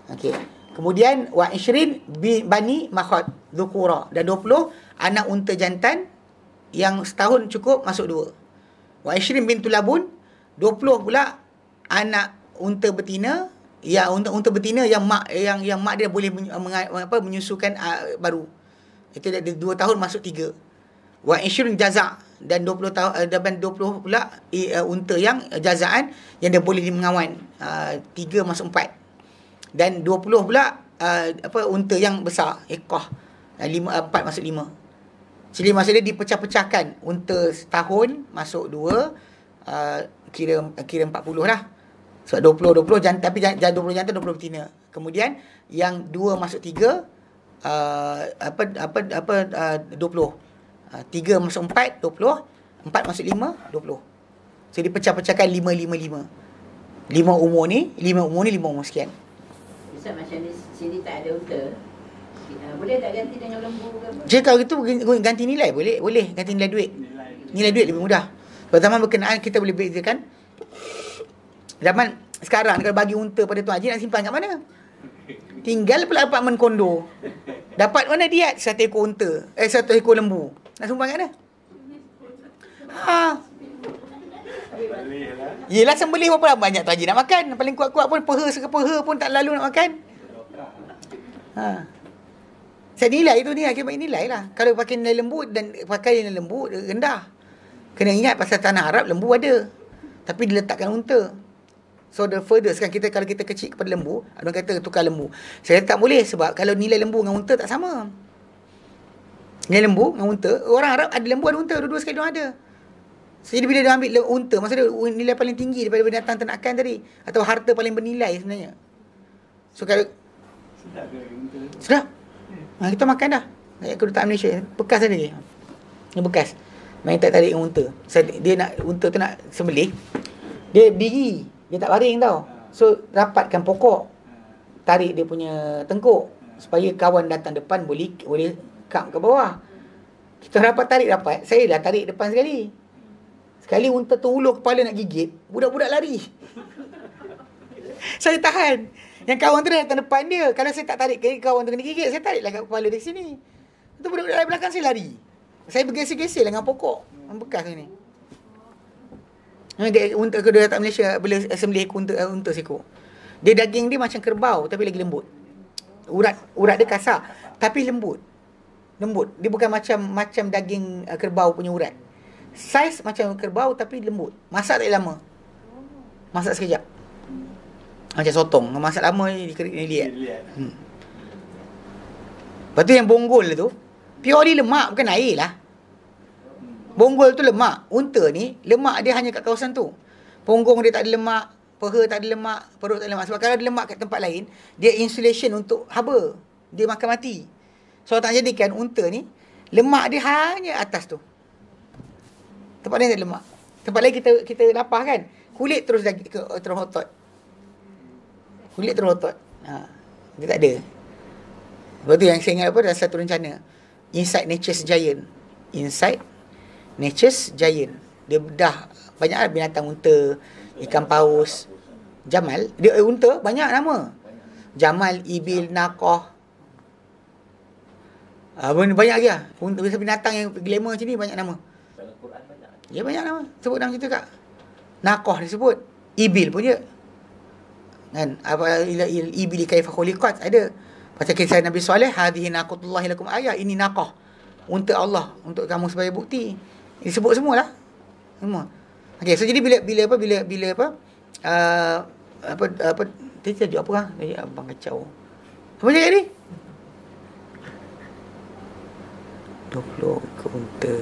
Okay. Kemudian wa ishrin bani makhad dhukura dan 20 anak unta jantan yang setahun cukup masuk dua. Wa ishrin bintul labun 20 pula anak unta betina ya unta unta betina yang mak yang yang mak dia boleh men, apa menyusukan uh, baru. Itu dia dua tahun masuk tiga. Wa ishrin jazaa dan 20 tahun eh, dan 20 pula uh, unta yang eh, jazaan yang dia boleh mengawan uh, tiga masuk empat dan 20 pula uh, apa unta yang besar ekah 5 4 masuk 5 jadi maksudnya dipecah-pecahkan unta setahun masuk 2 uh, kira uh, kira 40 lah sebab 20 20 jantan tapi jangan 20 jantan 20 betina kemudian yang 2 masuk 3 uh, apa apa apa uh, 20 uh, Tiga uh, masuk empat, dua puluh. Empat masuk lima, dua puluh. So, pecah-pecahkan lima, lima, lima. Lima umur ni, lima umur ni, lima umur sekian macam macam ni sini tak ada unta. Boleh tak ganti dengan lembu ke apa? Jika kalau gitu ganti nilai boleh? Boleh ganti nilai duit. Nilai duit lebih mudah. Sebab zaman berkenaan kita boleh bezakan. Zaman sekarang kalau bagi unta pada Tuan Haji nak simpan kat mana? Tinggal pula apartmen kondo. Dapat mana dia satu ekor unta? Eh satu ekor lembu. Nak simpan kat mana? Ha. Yelah sembelih berapa lama banyak tu Haji nak makan. Paling kuat-kuat pun peha seke peha pun tak lalu nak makan. Ha. Saya nilai tu ni akibat nilai lah. Kalau pakai nilai lembut dan pakai nilai lembut rendah. Kena ingat pasal tanah Arab lembu ada. Tapi diletakkan unta. So the further sekarang kita kalau kita kecil kepada lembu, orang kata tukar lembu. Saya tak boleh sebab kalau nilai lembu dengan unta tak sama. Nilai lembu dengan unta, orang Arab ada lembu ada unta, dua-dua sekali dia ada. Jadi bila dia ambil unta, maksudnya nilai paling tinggi daripada binatang ternakan tadi atau harta paling bernilai sebenarnya. So kalau sudah ke Sudah. Hmm. Ha, kita makan dah. Saya aku letak Malaysia. Bekas tadi. Ini bekas. Main tak tarik unta. Saya dia nak unta tu nak sembelih. Dia biri, dia tak baring tau. So rapatkan pokok. Tarik dia punya tengkuk supaya kawan datang depan boleh boleh kap ke bawah. Kita rapat tarik rapat. Saya dah tarik depan sekali. Sekali unta terulur kepala nak gigit, budak-budak lari. saya tahan. Yang kawan tu datang depan dia. Kalau saya tak tarik kawan tu kena gigit, saya tariklah kat kepala dia sini. Itu budak-budak dari belakang saya lari. Saya bergesel-gesel lah dengan pokok. Bekas ni. Dia untuk kedua datang Malaysia boleh assembly aku untuk eh, untuk siku. Dia daging dia macam kerbau tapi lagi lembut. Urat urat dia kasar tapi lembut. Lembut. Dia bukan macam macam daging eh, kerbau punya urat. Saiz macam kerbau tapi lembut. Masak tak lama. Masak sekejap. Macam sotong. Masak lama ni di kerik ni liat. Hmm. Lepas tu yang bonggol tu. Pure ni lemak bukan air lah. Bonggol tu lemak. Unta ni lemak dia hanya kat kawasan tu. Punggung dia tak ada lemak. Peha tak ada lemak. Perut tak ada lemak. Sebab kalau ada lemak kat tempat lain. Dia insulation untuk haba. Dia makan mati. So tak jadikan unta ni. Lemak dia hanya atas tu. Tempat lain ada lemak. Tempat lain kita kita lapar kan. Kulit terus daging ke terus otot. Kulit terus otot. Ha. Dia tak ada. Lepas tu yang saya ingat apa dah satu rencana. Inside Nature's Giant. Inside Nature's Giant. Dia dah banyak lah binatang unta, ikan paus. Jamal, dia eh, unta banyak nama. Jamal, Ibil, Nakoh. Uh, banyak lagi lah. binatang yang glamour sini banyak nama. Ya banyak nama sebut dalam cerita kak. Nakoh disebut. Ibil pun je. Kan? Apa ila ibil kaifa khuliqat ada. Pasal kisah Nabi Saleh hadhihi naqatullah lakum ayah ini nakah untuk Allah untuk kamu sebagai bukti. Disebut semualah. Semua. Okey, so jadi bila bila apa bila bila apa uh, apa apa dia jadi apa kan? Dia ha? eh, abang kacau. Apa jadi ni? 20 ke unta,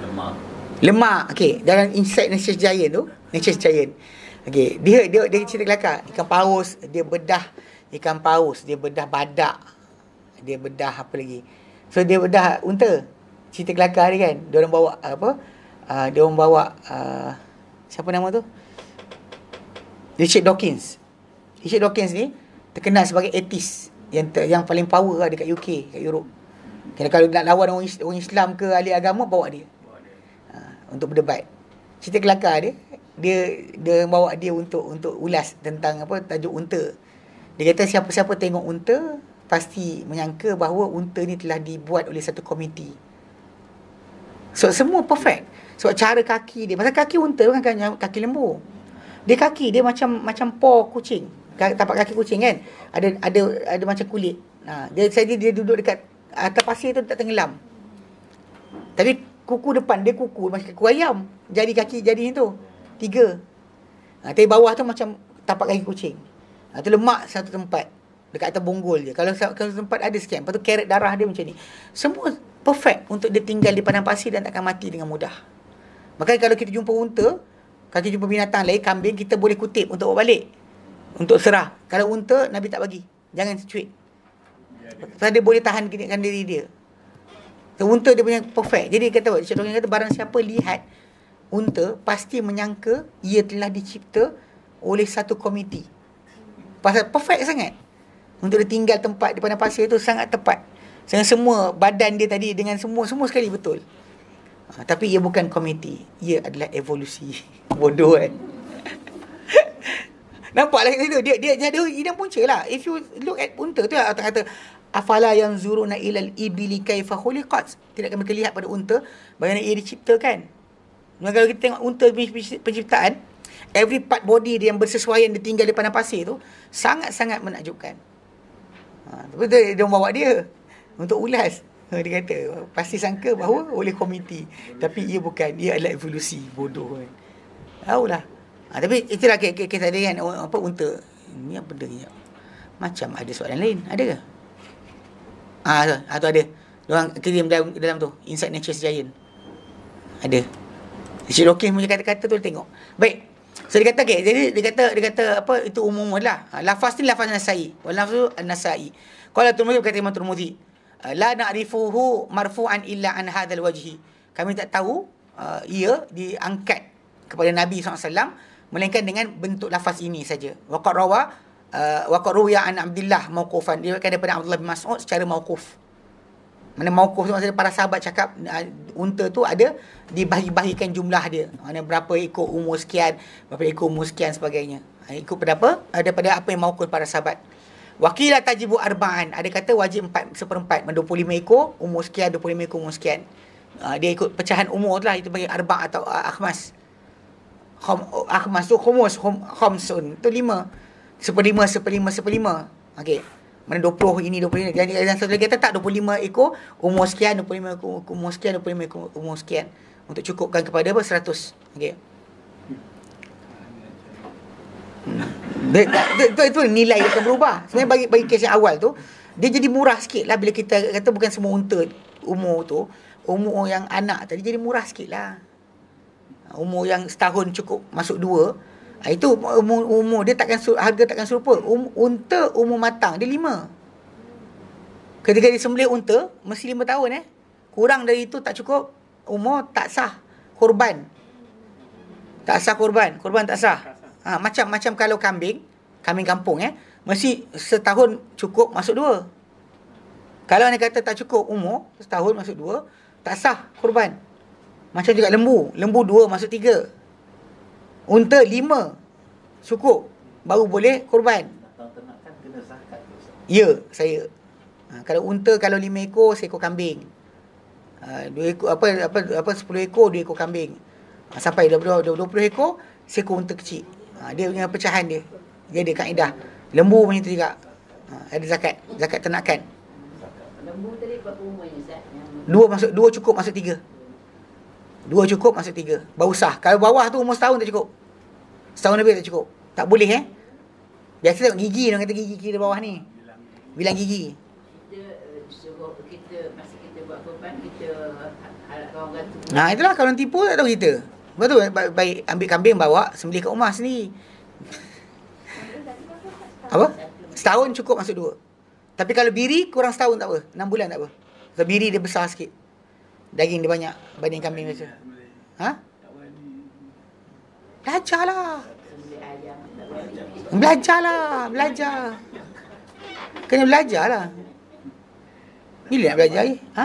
Lemak. Lemak. Okey, dalam insect Nature's Giant tu, Nature's Giant. Okey, dia dia dia cerita kelakar. Ikan paus dia bedah ikan paus, dia bedah badak. Dia bedah apa lagi? So dia bedah unta. Cerita kelakar ni kan. Dia orang bawa apa? Uh, dia orang bawa uh, siapa nama tu? Richard Dawkins. Richard Dawkins ni terkenal sebagai etis yang ter, yang paling power lah dekat UK, dekat Europe. Kalau kalau nak lawan orang, orang Islam ke ahli agama bawa dia untuk berdebat. Cerita kelakar dia, dia dia bawa dia untuk untuk ulas tentang apa tajuk unta. Dia kata siapa-siapa tengok unta pasti menyangka bahawa unta ni telah dibuat oleh satu komiti. So semua perfect. So cara kaki dia, pasal kaki unta bukan kaki, kaki lembu. Dia kaki dia macam macam paw kucing. Tapak kaki kucing kan. Ada ada ada macam kulit. Ha, dia saya dia duduk dekat atas pasir tu tak tenggelam. Tapi kuku depan dia kuku macam kuku ayam. Jadi kaki jadi tu. Tiga. Ha, tapi bawah tu macam tapak kaki kucing. Ha, tu lemak satu tempat. Dekat atas bonggol je. Kalau satu tempat ada sikit. Lepas tu keret darah dia macam ni. Semua perfect untuk dia tinggal di padang pasir dan takkan mati dengan mudah. Maka kalau kita jumpa unta, kalau kita jumpa binatang lain, kambing, kita boleh kutip untuk bawa balik. Untuk serah. Kalau unta, Nabi tak bagi. Jangan secuit. Sebab dia boleh tahan gini diri dia. Unta dia punya perfect. Jadi kata Cik Dongeng kata barang siapa lihat unta pasti menyangka ia telah dicipta oleh satu komiti. Pasal perfect sangat. Untuk dia tinggal tempat di padang pasir tu sangat tepat. Sangat semua badan dia tadi dengan semua semua sekali betul. Ha, tapi ia bukan komiti. Ia adalah evolusi. Bodoh kan. Nampak lah situ. Dia, dia, dia ada hidang punca lah. If you look at unta tu lah. Kata, afala yang zuru na ilal ibili kaifa khuliqat tidak kami mereka lihat pada unta bagaimana ia diciptakan Maka kalau kita tengok unta penciptaan every part body dia yang bersesuaian dia tinggal di padang pasir tu sangat-sangat menakjubkan ha, tapi dia, dia bawa dia untuk ulas ha, dia kata pasti sangka bahawa oleh komiti tapi ia bukan ia adalah evolusi bodoh kan tahulah ha, tapi itulah kita ada kan apa unta ni apa benda macam ada soalan lain ada ke Ah tu, ah, tu ada. Diorang kirim dalam, dalam tu. Inside Nature's Giant. Ada. Encik Lokeh punya kata-kata tu tengok. Baik. So dia kata okay. Jadi dia kata, dia kata apa itu umum lah. Ah, lafaz ni lafaz nasai. Walafaz tu nasai. Kalau tu mungkin kata Imam Turmuzi. Ah, la na'rifuhu marfu'an illa an hadhal wajhi. Kami tak tahu uh, ia diangkat kepada Nabi SAW. Melainkan dengan bentuk lafaz ini saja. Waqat rawah Eh, waqad ruwiya an Abdullah mauqufan dia kata daripada Abdullah bin Mas'ud secara mauquf mana mauquf tu maksudnya para sahabat cakap uh, unta tu ada dibahi-bahikan jumlah dia mana berapa ikut umur sekian berapa ikut umur sekian sebagainya eh, ikut pada apa uh, daripada apa yang mauquf para sahabat Wakilah tajibu arba'an. Ada kata wajib empat, seperempat. 25 ekor, umur sekian, 25 ekor, umur sekian. Uh, dia ikut pecahan umur tu lah. Itu bagi arba' atau uh, akhmas. Khom, uh, oh, akhmas tu khumus, khom, khomsun. Itu lima sepelima, sepelima, sepelima. Okey. Mana 20 ini, 20 ini. Jadi dan satu lagi kata tak, 25 ekor umur sekian, 25 ekor umur sekian, 25 ekor umur sekian. Untuk cukupkan kepada apa? 100. Okey. Hmm. Itu, itu nilai dia akan berubah. Sebenarnya bagi, bagi kes yang awal tu, dia jadi murah sikit lah bila kita kata bukan semua unta umur tu. Umur yang anak tadi jadi murah sikit lah. Umur yang setahun cukup masuk dua. Ha, itu umur, umur dia takkan harga takkan serupa. Um, unta umur matang dia lima. Ketika dia sembelih unta, mesti lima tahun eh. Kurang dari itu tak cukup. Umur tak sah. Korban. Tak sah korban. Korban tak sah. Ha, macam macam kalau kambing. Kambing kampung eh. Mesti setahun cukup masuk dua. Kalau anda kata tak cukup umur, setahun masuk dua. Tak sah korban. Macam juga lembu. Lembu dua masuk Tiga. Unta lima suku Baru boleh korban kan Ya saya ha, Kalau unta kalau lima ekor Seekor kambing ha, Dua ekor apa, apa apa Sepuluh ekor dua ekor kambing ha, Sampai dua, dua, dua, dua puluh ekor Seekor unta kecil ha, Dia punya pecahan dia Dia ada kaedah Lembu punya tiga ha, Ada zakat Zakat ternakan Lembu tadi berapa umur ni Dua masuk Dua cukup masuk tiga Dua cukup masuk tiga. Baru sah. Kalau bawah tu umur setahun tak cukup. Setahun lebih tak cukup. Tak boleh eh. Biasa tengok gigi orang kata gigi kiri bawah ni. Bilang gigi. Kita, Nah itulah kalau tipu tak tahu kita. Lepas baik ambil kambing bawa sembelih kat rumah sendiri. apa? Setahun cukup masuk dua. Tapi kalau biri kurang setahun tak apa. Enam bulan tak apa. Kalau biri dia besar sikit. Daging dia banyak Banding kambing biasa Ha? Belajarlah Belajarlah Belajar Kena belajarlah Bila nak belajar ni? Ha?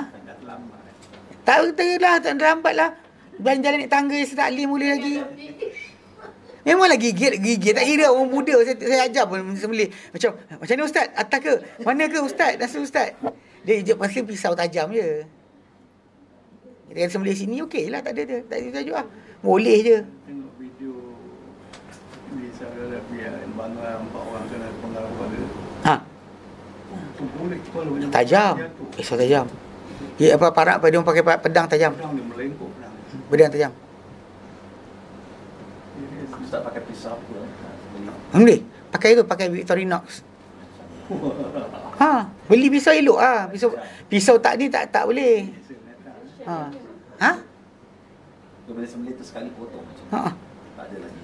Tak terlambat Tak terlambat lah Belajar jalan naik tangga Saya tak boleh mula lagi Memanglah gigit Gigit Tak kira orang muda Saya, saya ajar pun sembelih. Macam Macam ni ustaz Atas ke Mana ke ustaz Nasa ustaz Dia ijab pasal pisau tajam je kita kata sembelih sini okey lah tak ada dia. Tak ada tajuk lah. Boleh je. Tengok Ha. Itu boleh cepat tajam. Esok tajam. Ya apa parak pada dia pakai pedang tajam. Pedang tajam. Ustaz pakai pisau eh? Pakai itu pakai Victorinox. Ha, beli pisau elok ah. Ha. Pisau pisau tak ni tak tak boleh. Ha. Ha? Tu boleh sembelih tu sekali potong macam. Ha. Tak ada lagi.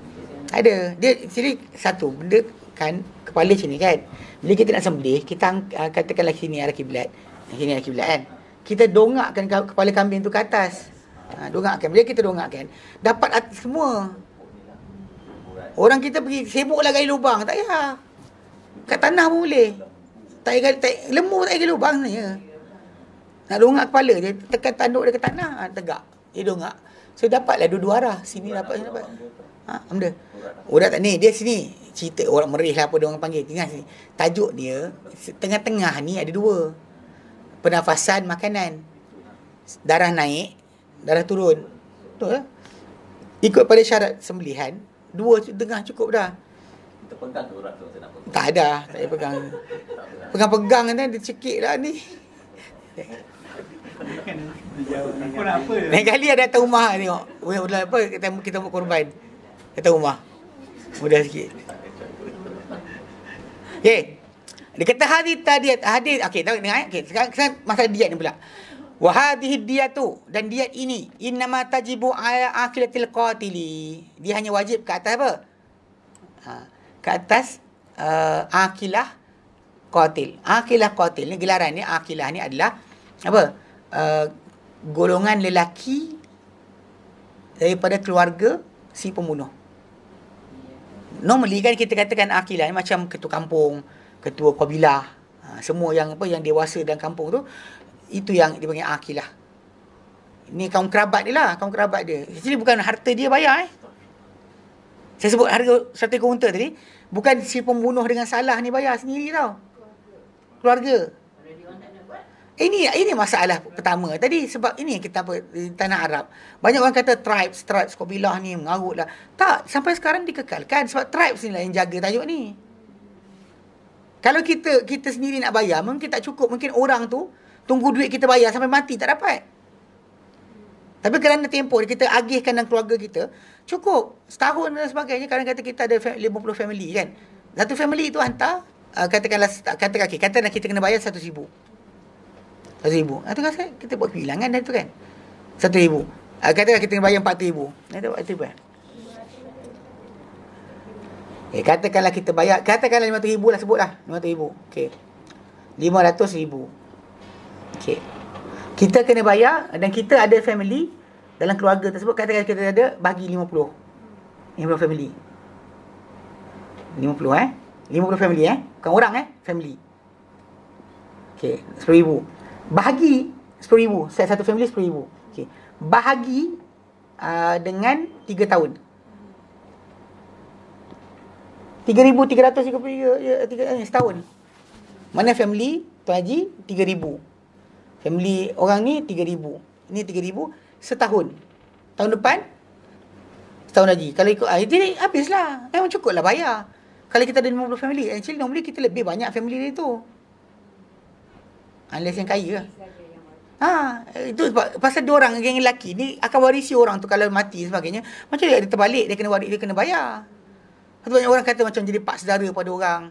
ada. Dia sini satu benda kan kepala sini kan. Bila kita nak sembelih, kita uh, ah, katakanlah sini arah kiblat. Sini arah kiblat kan. Kita dongakkan kepala kambing tu ke atas. Ha, dongakkan. Bila kita dongakkan, dapat at- semua. Orang kita pergi sibuklah gali lubang. Tak ya? Kat tanah pun boleh. Tak payah, tak lembu tak payah lubang ni Ya. Nak dongak kepala dia tekan tanduk dekat tanah tegak. Dia dongak. So dapatlah dua-dua arah. Sini dapat sini dapat. Ha, amda. Urat tak ni, dia sini. Cerita orang merih lah apa dia orang panggil. Tinggal sini. Tajuk dia tengah-tengah ni ada dua. Pernafasan makanan. Darah naik, darah turun. Betul eh? Ikut pada syarat sembelihan, dua tengah cukup dah. Kita pegang urat tu saya nak Tak ada, tak payah pegang. Pegang-pegang kan dia cekik lah ni. Kan? Lain kali ada datang rumah tengok. Boleh boleh apa kita kita buat korban. Datang rumah. Mudah sikit. Okey. Dia kata hadis tadiat hadis. Okey, tahu dengar eh? Okey, sekarang, sekarang masa diat ni pula. Wa hadhihi diatu dan diat ini innama tajibu ala akhiratil qatili. Dia hanya wajib ke atas apa? Ha, ke atas uh, eh, akilah qatil. Akilah qatil ni gelaran ni akilah ni adalah apa? Uh, golongan lelaki daripada keluarga si pembunuh. Normally kan kita katakan akilah ni macam ketua kampung, ketua kabilah, ha, semua yang apa yang dewasa dan kampung tu itu yang dipanggil akilah. Ini kaum kerabat dia lah, kaum kerabat dia. Jadi bukan harta dia bayar eh. Saya sebut harga satu ekor tadi, bukan si pembunuh dengan salah ni bayar sendiri tau. Keluarga ini ini masalah pertama tadi sebab ini yang kita apa di tanah Arab banyak orang kata tribe, tribes kabilah ni mengarutlah tak sampai sekarang dikekalkan sebab tribe ni lah yang jaga tajuk ni kalau kita kita sendiri nak bayar mungkin tak cukup mungkin orang tu tunggu duit kita bayar sampai mati tak dapat tapi kerana tempoh kita agihkan dengan keluarga kita cukup setahun dan sebagainya kadang kata kita ada 50 family kan satu family tu hantar uh, katakanlah katakan okay, katakanlah kita kena bayar satu sibuk satu ribu Satu kasut Kita buat kehilangan dari tu kan Satu ribu uh, Katakan kita bayar empat ribu Ada buat ribu kan eh, Katakanlah kita bayar Katakanlah lima ribu lah sebut lah Lima ribu okay, Lima ratus ribu okay. Kita kena bayar Dan kita ada family Dalam keluarga tersebut Katakan kita ada Bagi lima puluh Lima puluh family Lima puluh eh Lima puluh family eh Bukan orang eh Family okay, seribu bahagi RM10,000. Set satu family RM10,000. Okay. Bahagi uh, dengan 3 tahun. RM3,333 ya, eh, setahun. Mana family Tuan Haji? RM3,000. Family orang ni RM3,000. Ini RM3,000 setahun. Tahun depan? Setahun lagi. Kalau ikut, ah, jadi habislah. Memang cukup lah bayar. Kalau kita ada 50 family, actually normally kita lebih banyak family dari tu. Unless yang kaya Ha, itu sebab pasal dua orang geng lelaki ni akan warisi orang tu kalau mati dan sebagainya. Macam dia, dia terbalik dia kena waris dia kena bayar. Satu banyak orang kata macam jadi pak saudara pada orang,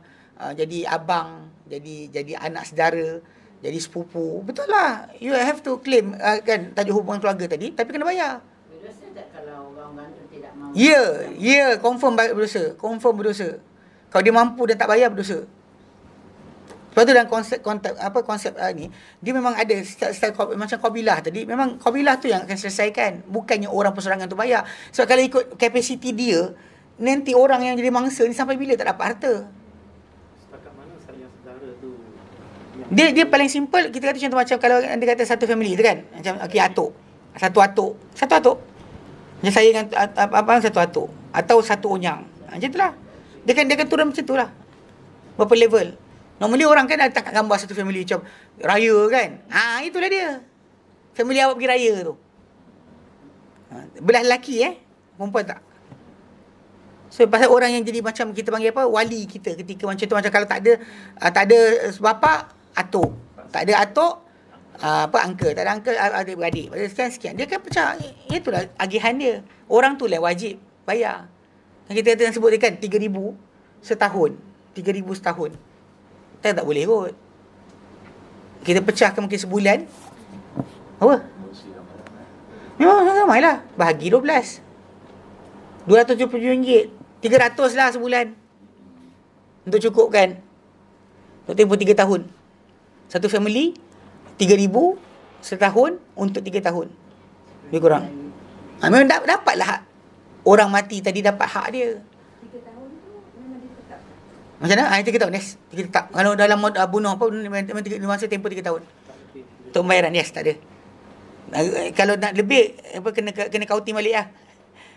uh, jadi abang, jadi jadi anak saudara, jadi sepupu. Betul lah. You have to claim uh, kan tadi hubungan keluarga tadi tapi kena bayar. Berdosa tak kalau orang tidak mampu? Ya, yeah, ya, yeah, confirm berdosa. Confirm berdosa. Kalau dia mampu dan tak bayar berdosa. Sebab tu dalam konsep konsep apa konsep uh, ni, dia memang ada start, start, start, macam kabilah tadi, memang kabilah tu yang akan selesaikan, bukannya orang perserangan tu bayar. Sebab so, kalau ikut kapasiti dia, nanti orang yang jadi mangsa ni sampai bila tak dapat harta? dia dia paling simple kita kata contoh macam kalau anda kata satu family tu kan macam okey atuk satu atuk satu atuk macam saya dengan apa satu atuk atau satu onyang ha, macam itulah dia kan dia kan turun macam itulah berapa level Normally orang kan ada tangkap gambar satu family macam raya kan. Ha, itulah dia. Family awak pergi raya tu. Ha, belah lelaki eh. Perempuan tak? So pasal orang yang jadi macam kita panggil apa? Wali kita ketika macam tu. Macam kalau tak ada uh, tak ada bapa, atuk. Tak ada atuk, uh, apa angka. Tak ada angka, ah, ada beradik Pada sekian-sekian. Dia kan macam, itulah agihan dia. Orang tu lah wajib bayar. kita kata yang sebut dia kan, 3,000 setahun. 3,000 setahun. Tak tak boleh kot. Kita pecahkan mungkin sebulan. Apa? Memang ya, ramai lah. Bahagi 12. RM277. RM300 lah sebulan. Untuk cukup kan? Untuk tempoh 3 tahun. Satu family. RM3,000. Setahun. Untuk 3 tahun. Lebih kurang. Ha, memang dapatlah hak. Orang mati tadi dapat hak dia. Macam mana? Ha, tiga tahun, yes. Tiga tak. Kalau dalam mod ah, bunuh apa, masa tempoh tiga tahun. Untuk pembayaran, yes, tak ada. Ah, eh, kalau nak lebih, apa kena kena kauti balik lah.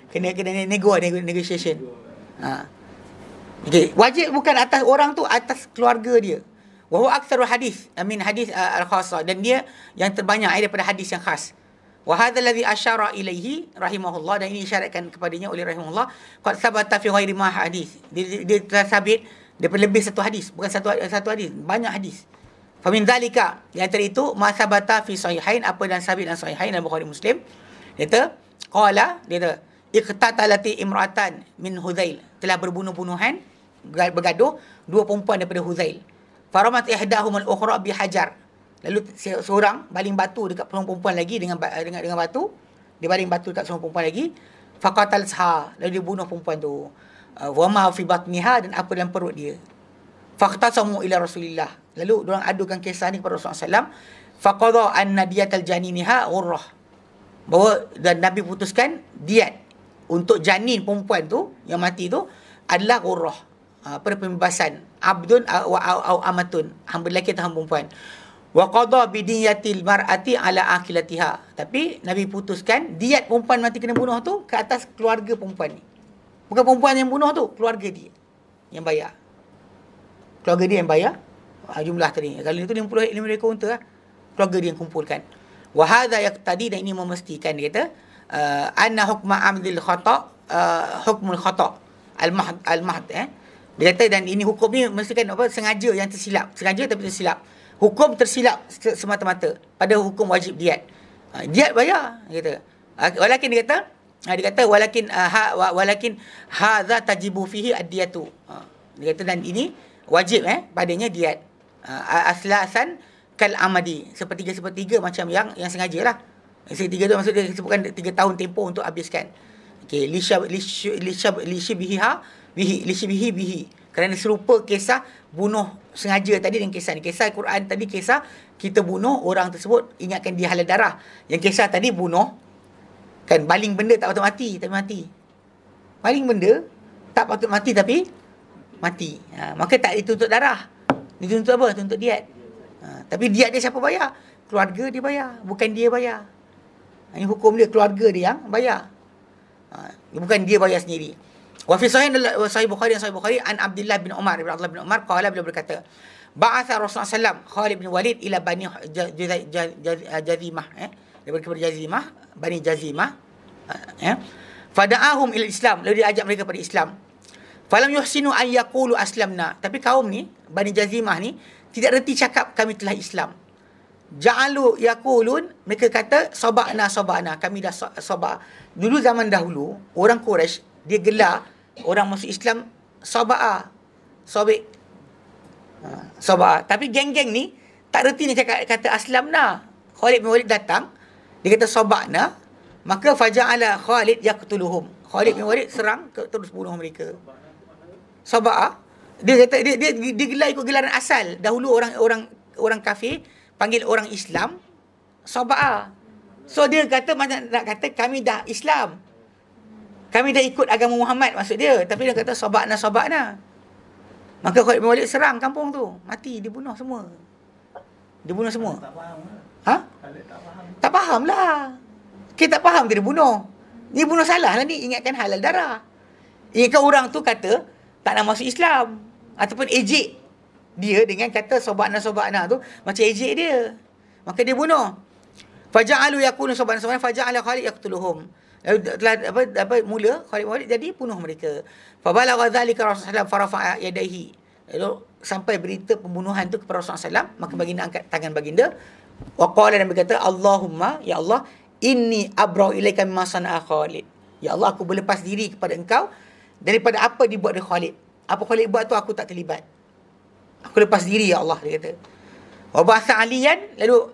Kena, kena nego, lah nego negotiation. Ha. Okay. Wajib bukan atas orang tu, atas keluarga dia. Wahu aksarul hadis. I mean hadis uh, al-khasa. Dan dia yang terbanyak eh, daripada hadis yang khas. Wahada alladhi asyara ilaihi rahimahullah. Dan ini isyaratkan kepadanya oleh rahimahullah. Qad sabata fi ghairi ma hadis. Dia, dia, dia telah sabit. Daripada lebih satu hadis. Bukan satu, satu hadis. Banyak hadis. Famin zalika. Yang antara itu, masa masabata fi sahihain. Apa dan sahabat dan sahihain dalam Bukhari Muslim. Dia kata, Qala, dia kata, Iqtatalati imratan min Huzail. Telah berbunuh-bunuhan, bergaduh, dua perempuan daripada Huzail. Faramat ihdahum al-ukhra bihajar. Lalu seorang baling batu dekat perempuan, perempuan lagi dengan, dengan dengan batu. Dia baling batu dekat perempuan, perempuan lagi. fakatal sah. Lalu dia bunuh perempuan tu. Ah, wa ma fi batniha dan apa dalam perut dia. Fakta samu ila Rasulillah. Lalu diorang adukan kisah ni kepada Rasulullah SAW. Faqadha anna diyatal janiniha urrah. Bahawa dan Nabi putuskan diat untuk janin perempuan tu yang mati tu adalah urrah. Ah, Pada pembebasan abdun wa au amatun, hamba lelaki atau hamba perempuan. Wa qadha bidiyatil mar'ati ala akilatiha. Tapi Nabi putuskan diat perempuan mati kena bunuh tu ke atas keluarga perempuan ni. Bukan perempuan yang bunuh tu Keluarga dia Yang bayar Keluarga dia yang bayar ha, Jumlah tadi Kalau itu 50, 50 ekor unta lah Keluarga dia yang kumpulkan Wahada yang tadi dan ini memastikan Dia kata uh, Anna hukma amdil khatak uh, ah, Hukmul khatak Al-mahd al eh? Dia kata dan ini hukum ni memastikan apa Sengaja yang tersilap Sengaja tapi tersilap Hukum tersilap semata-mata Pada hukum wajib diat uh, Diat bayar Dia kata Walakin dia kata Ha, dia kata walakin uh, ha, walakin hadza tajibu fihi adiyatu. Ha, ah, dia kata dan ini wajib eh padanya diat. Ha, aslasan kal amadi. Sepertiga sepertiga macam yang yang sengajalah. Sepertiga tu maksud dia sebutkan tiga tahun tempoh untuk habiskan. Okey, lisha lisha lisha bihi ha bihi lisha bihi bihi. Kerana serupa kisah bunuh sengaja tadi dengan kisah ni. Kisah Quran tadi kisah kita bunuh orang tersebut ingatkan dia halal darah. Yang kisah tadi bunuh Kan baling benda tak patut mati tapi mati. Baling benda tak patut mati tapi mati. Ha, maka tak dituntut darah. Dituntut apa? Dituntut diet. Ha, tapi diet dia siapa bayar? Keluarga dia bayar. Bukan dia bayar. Ha, ini hukum dia keluarga dia yang bayar. Ha, bukan dia bayar sendiri. Wa fi sahih sahih Bukhari sahih Bukhari an Abdullah bin Umar bin Abdullah bin Umar qala bila berkata Ba'atha Rasulullah SAW Khalid bin Walid ila Bani Jazimah eh? daripada Jazimah, Bani Jazimah. Eh, ya. Fada'ahum ila Islam, lalu dia ajak mereka pada Islam. Falam yuhsinu an yaqulu aslamna. Tapi kaum ni, Bani Jazimah ni tidak reti cakap kami telah Islam. Ja'alu yaqulun, mereka kata sabana sabana, kami dah soba Dulu zaman dahulu, orang Quraisy dia gelar orang masuk Islam sabaa. Sabik. Ha, sabaa. Tapi geng-geng ni tak reti ni cakap kata aslamna. Khalid bin Walid datang, dia kata sobakna Maka faja'ala Khalid yaqtuluhum Khalid bin Walid serang terus bunuh mereka Sobak ah, Dia kata dia, dia, dia gelar ikut gelaran asal Dahulu orang orang orang kafir Panggil orang Islam Sobak ah, So dia kata macam nak kata kami dah Islam Kami dah ikut agama Muhammad maksud dia Tapi dia kata na sobakna na, Maka Khalid bin Walid serang kampung tu Mati dibunuh semua Dibunuh semua Ha? Tak faham lah. Kita tak faham dia bunuh. Dia bunuh salah lah ni. Ingatkan halal darah. Ingatkan orang tu kata tak nak masuk Islam. Ataupun ejek dia dengan kata sobat na sobat na tu macam ejek dia. Maka dia bunuh. Faja'alu yakunu sobatna-sobatna faja'ala khalid yaktuluhum. Lalu telah apa, apa, mula khalid khalid jadi bunuh mereka. Fabalaga zalika Rasulullah farafa'a yadaihi. Lalu sampai berita pembunuhan tu kepada Rasulullah SAW. Maka baginda angkat tangan baginda. Waqala Nabi kata Allahumma ya Allah inni abra ilaika mimma sana'a Khalid. Ya Allah aku berlepas diri kepada engkau daripada apa dibuat oleh Khalid. Apa Khalid buat tu aku tak terlibat. Aku lepas diri ya Allah dia kata. Wa ba'atha Aliyan lalu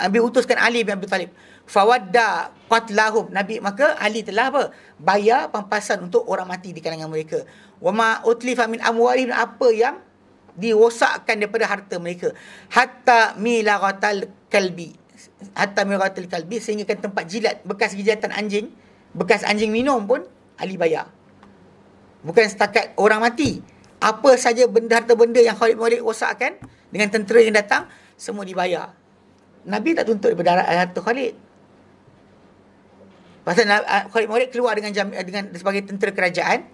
Nabi utuskan Ali bin Abi Talib. Fawadda qatlahum. Nabi maka Ali telah apa? Bayar pampasan untuk orang mati di kalangan mereka. Wa ma utlifa min amwalihim apa yang dirosakkan daripada harta mereka hatta milaratal kalbi hatta milaratal kalbi sehingga kan tempat jilat bekas gigitan anjing bekas anjing minum pun ahli bayar bukan setakat orang mati apa saja benda harta benda yang Khalid Malik rosakkan dengan tentera yang datang semua dibayar Nabi tak tuntut daripada harta Khalid Pasal ah, Khalid Malik keluar dengan, dengan sebagai tentera kerajaan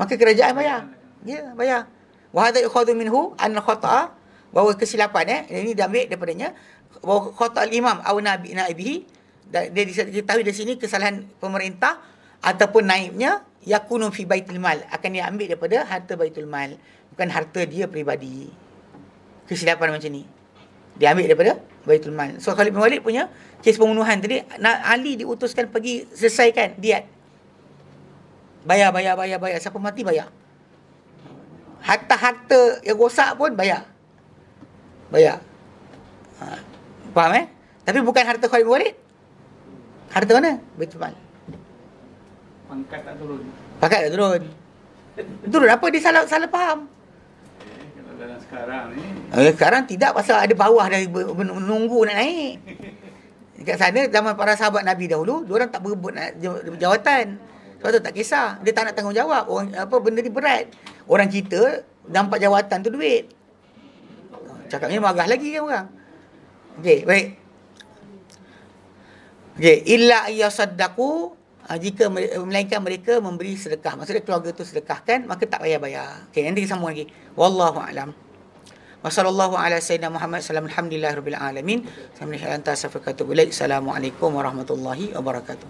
Maka kerajaan bayar Ya, bayar wa hadha yukhadhu minhu an khata'a bahawa kesilapan eh ini diambil daripadanya bahawa khata' al imam atau nabi naibihi dia diketahui dari sini kesalahan pemerintah ataupun naibnya yakunu fi baitul mal akan diambil daripada harta baitul mal bukan harta dia peribadi kesilapan macam ni diambil daripada baitul mal so Khalid bin Walid punya kes pembunuhan tadi Ali diutuskan pergi selesaikan diat bayar bayar bayar bayar siapa mati bayar harta-harta yang rosak pun bayar. Bayar. Ha. Faham eh? Tapi bukan harta Khalid Walid. Harta mana? Betul mal. Pangkat tak turun. Pangkat tak turun. Turun apa? Dia salah, salah faham. Eh, kalau dalam sekarang ni. Eh, sekarang tidak pasal ada bawah dari menunggu nak naik. Dekat sana zaman para sahabat Nabi dahulu, orang tak berebut nak jawatan. Sebab tu tak kisah. Dia tak nak tanggungjawab. Orang, apa, benda ni berat orang kita dapat jawatan tu duit. Cakapnya marah lagi kan orang. Okey, baik. Okey, illa yasaddaku ha, jika melainkan mereka memberi sedekah. Maksudnya keluarga tu sedekahkan maka tak payah bayar. Okey, nanti kita sambung lagi. Wallahu alam. Wassallallahu ala sayyidina Muhammad sallallahu alaihi wasallam. Alhamdulillah rabbil alamin. Assalamualaikum warahmatullahi wabarakatuh.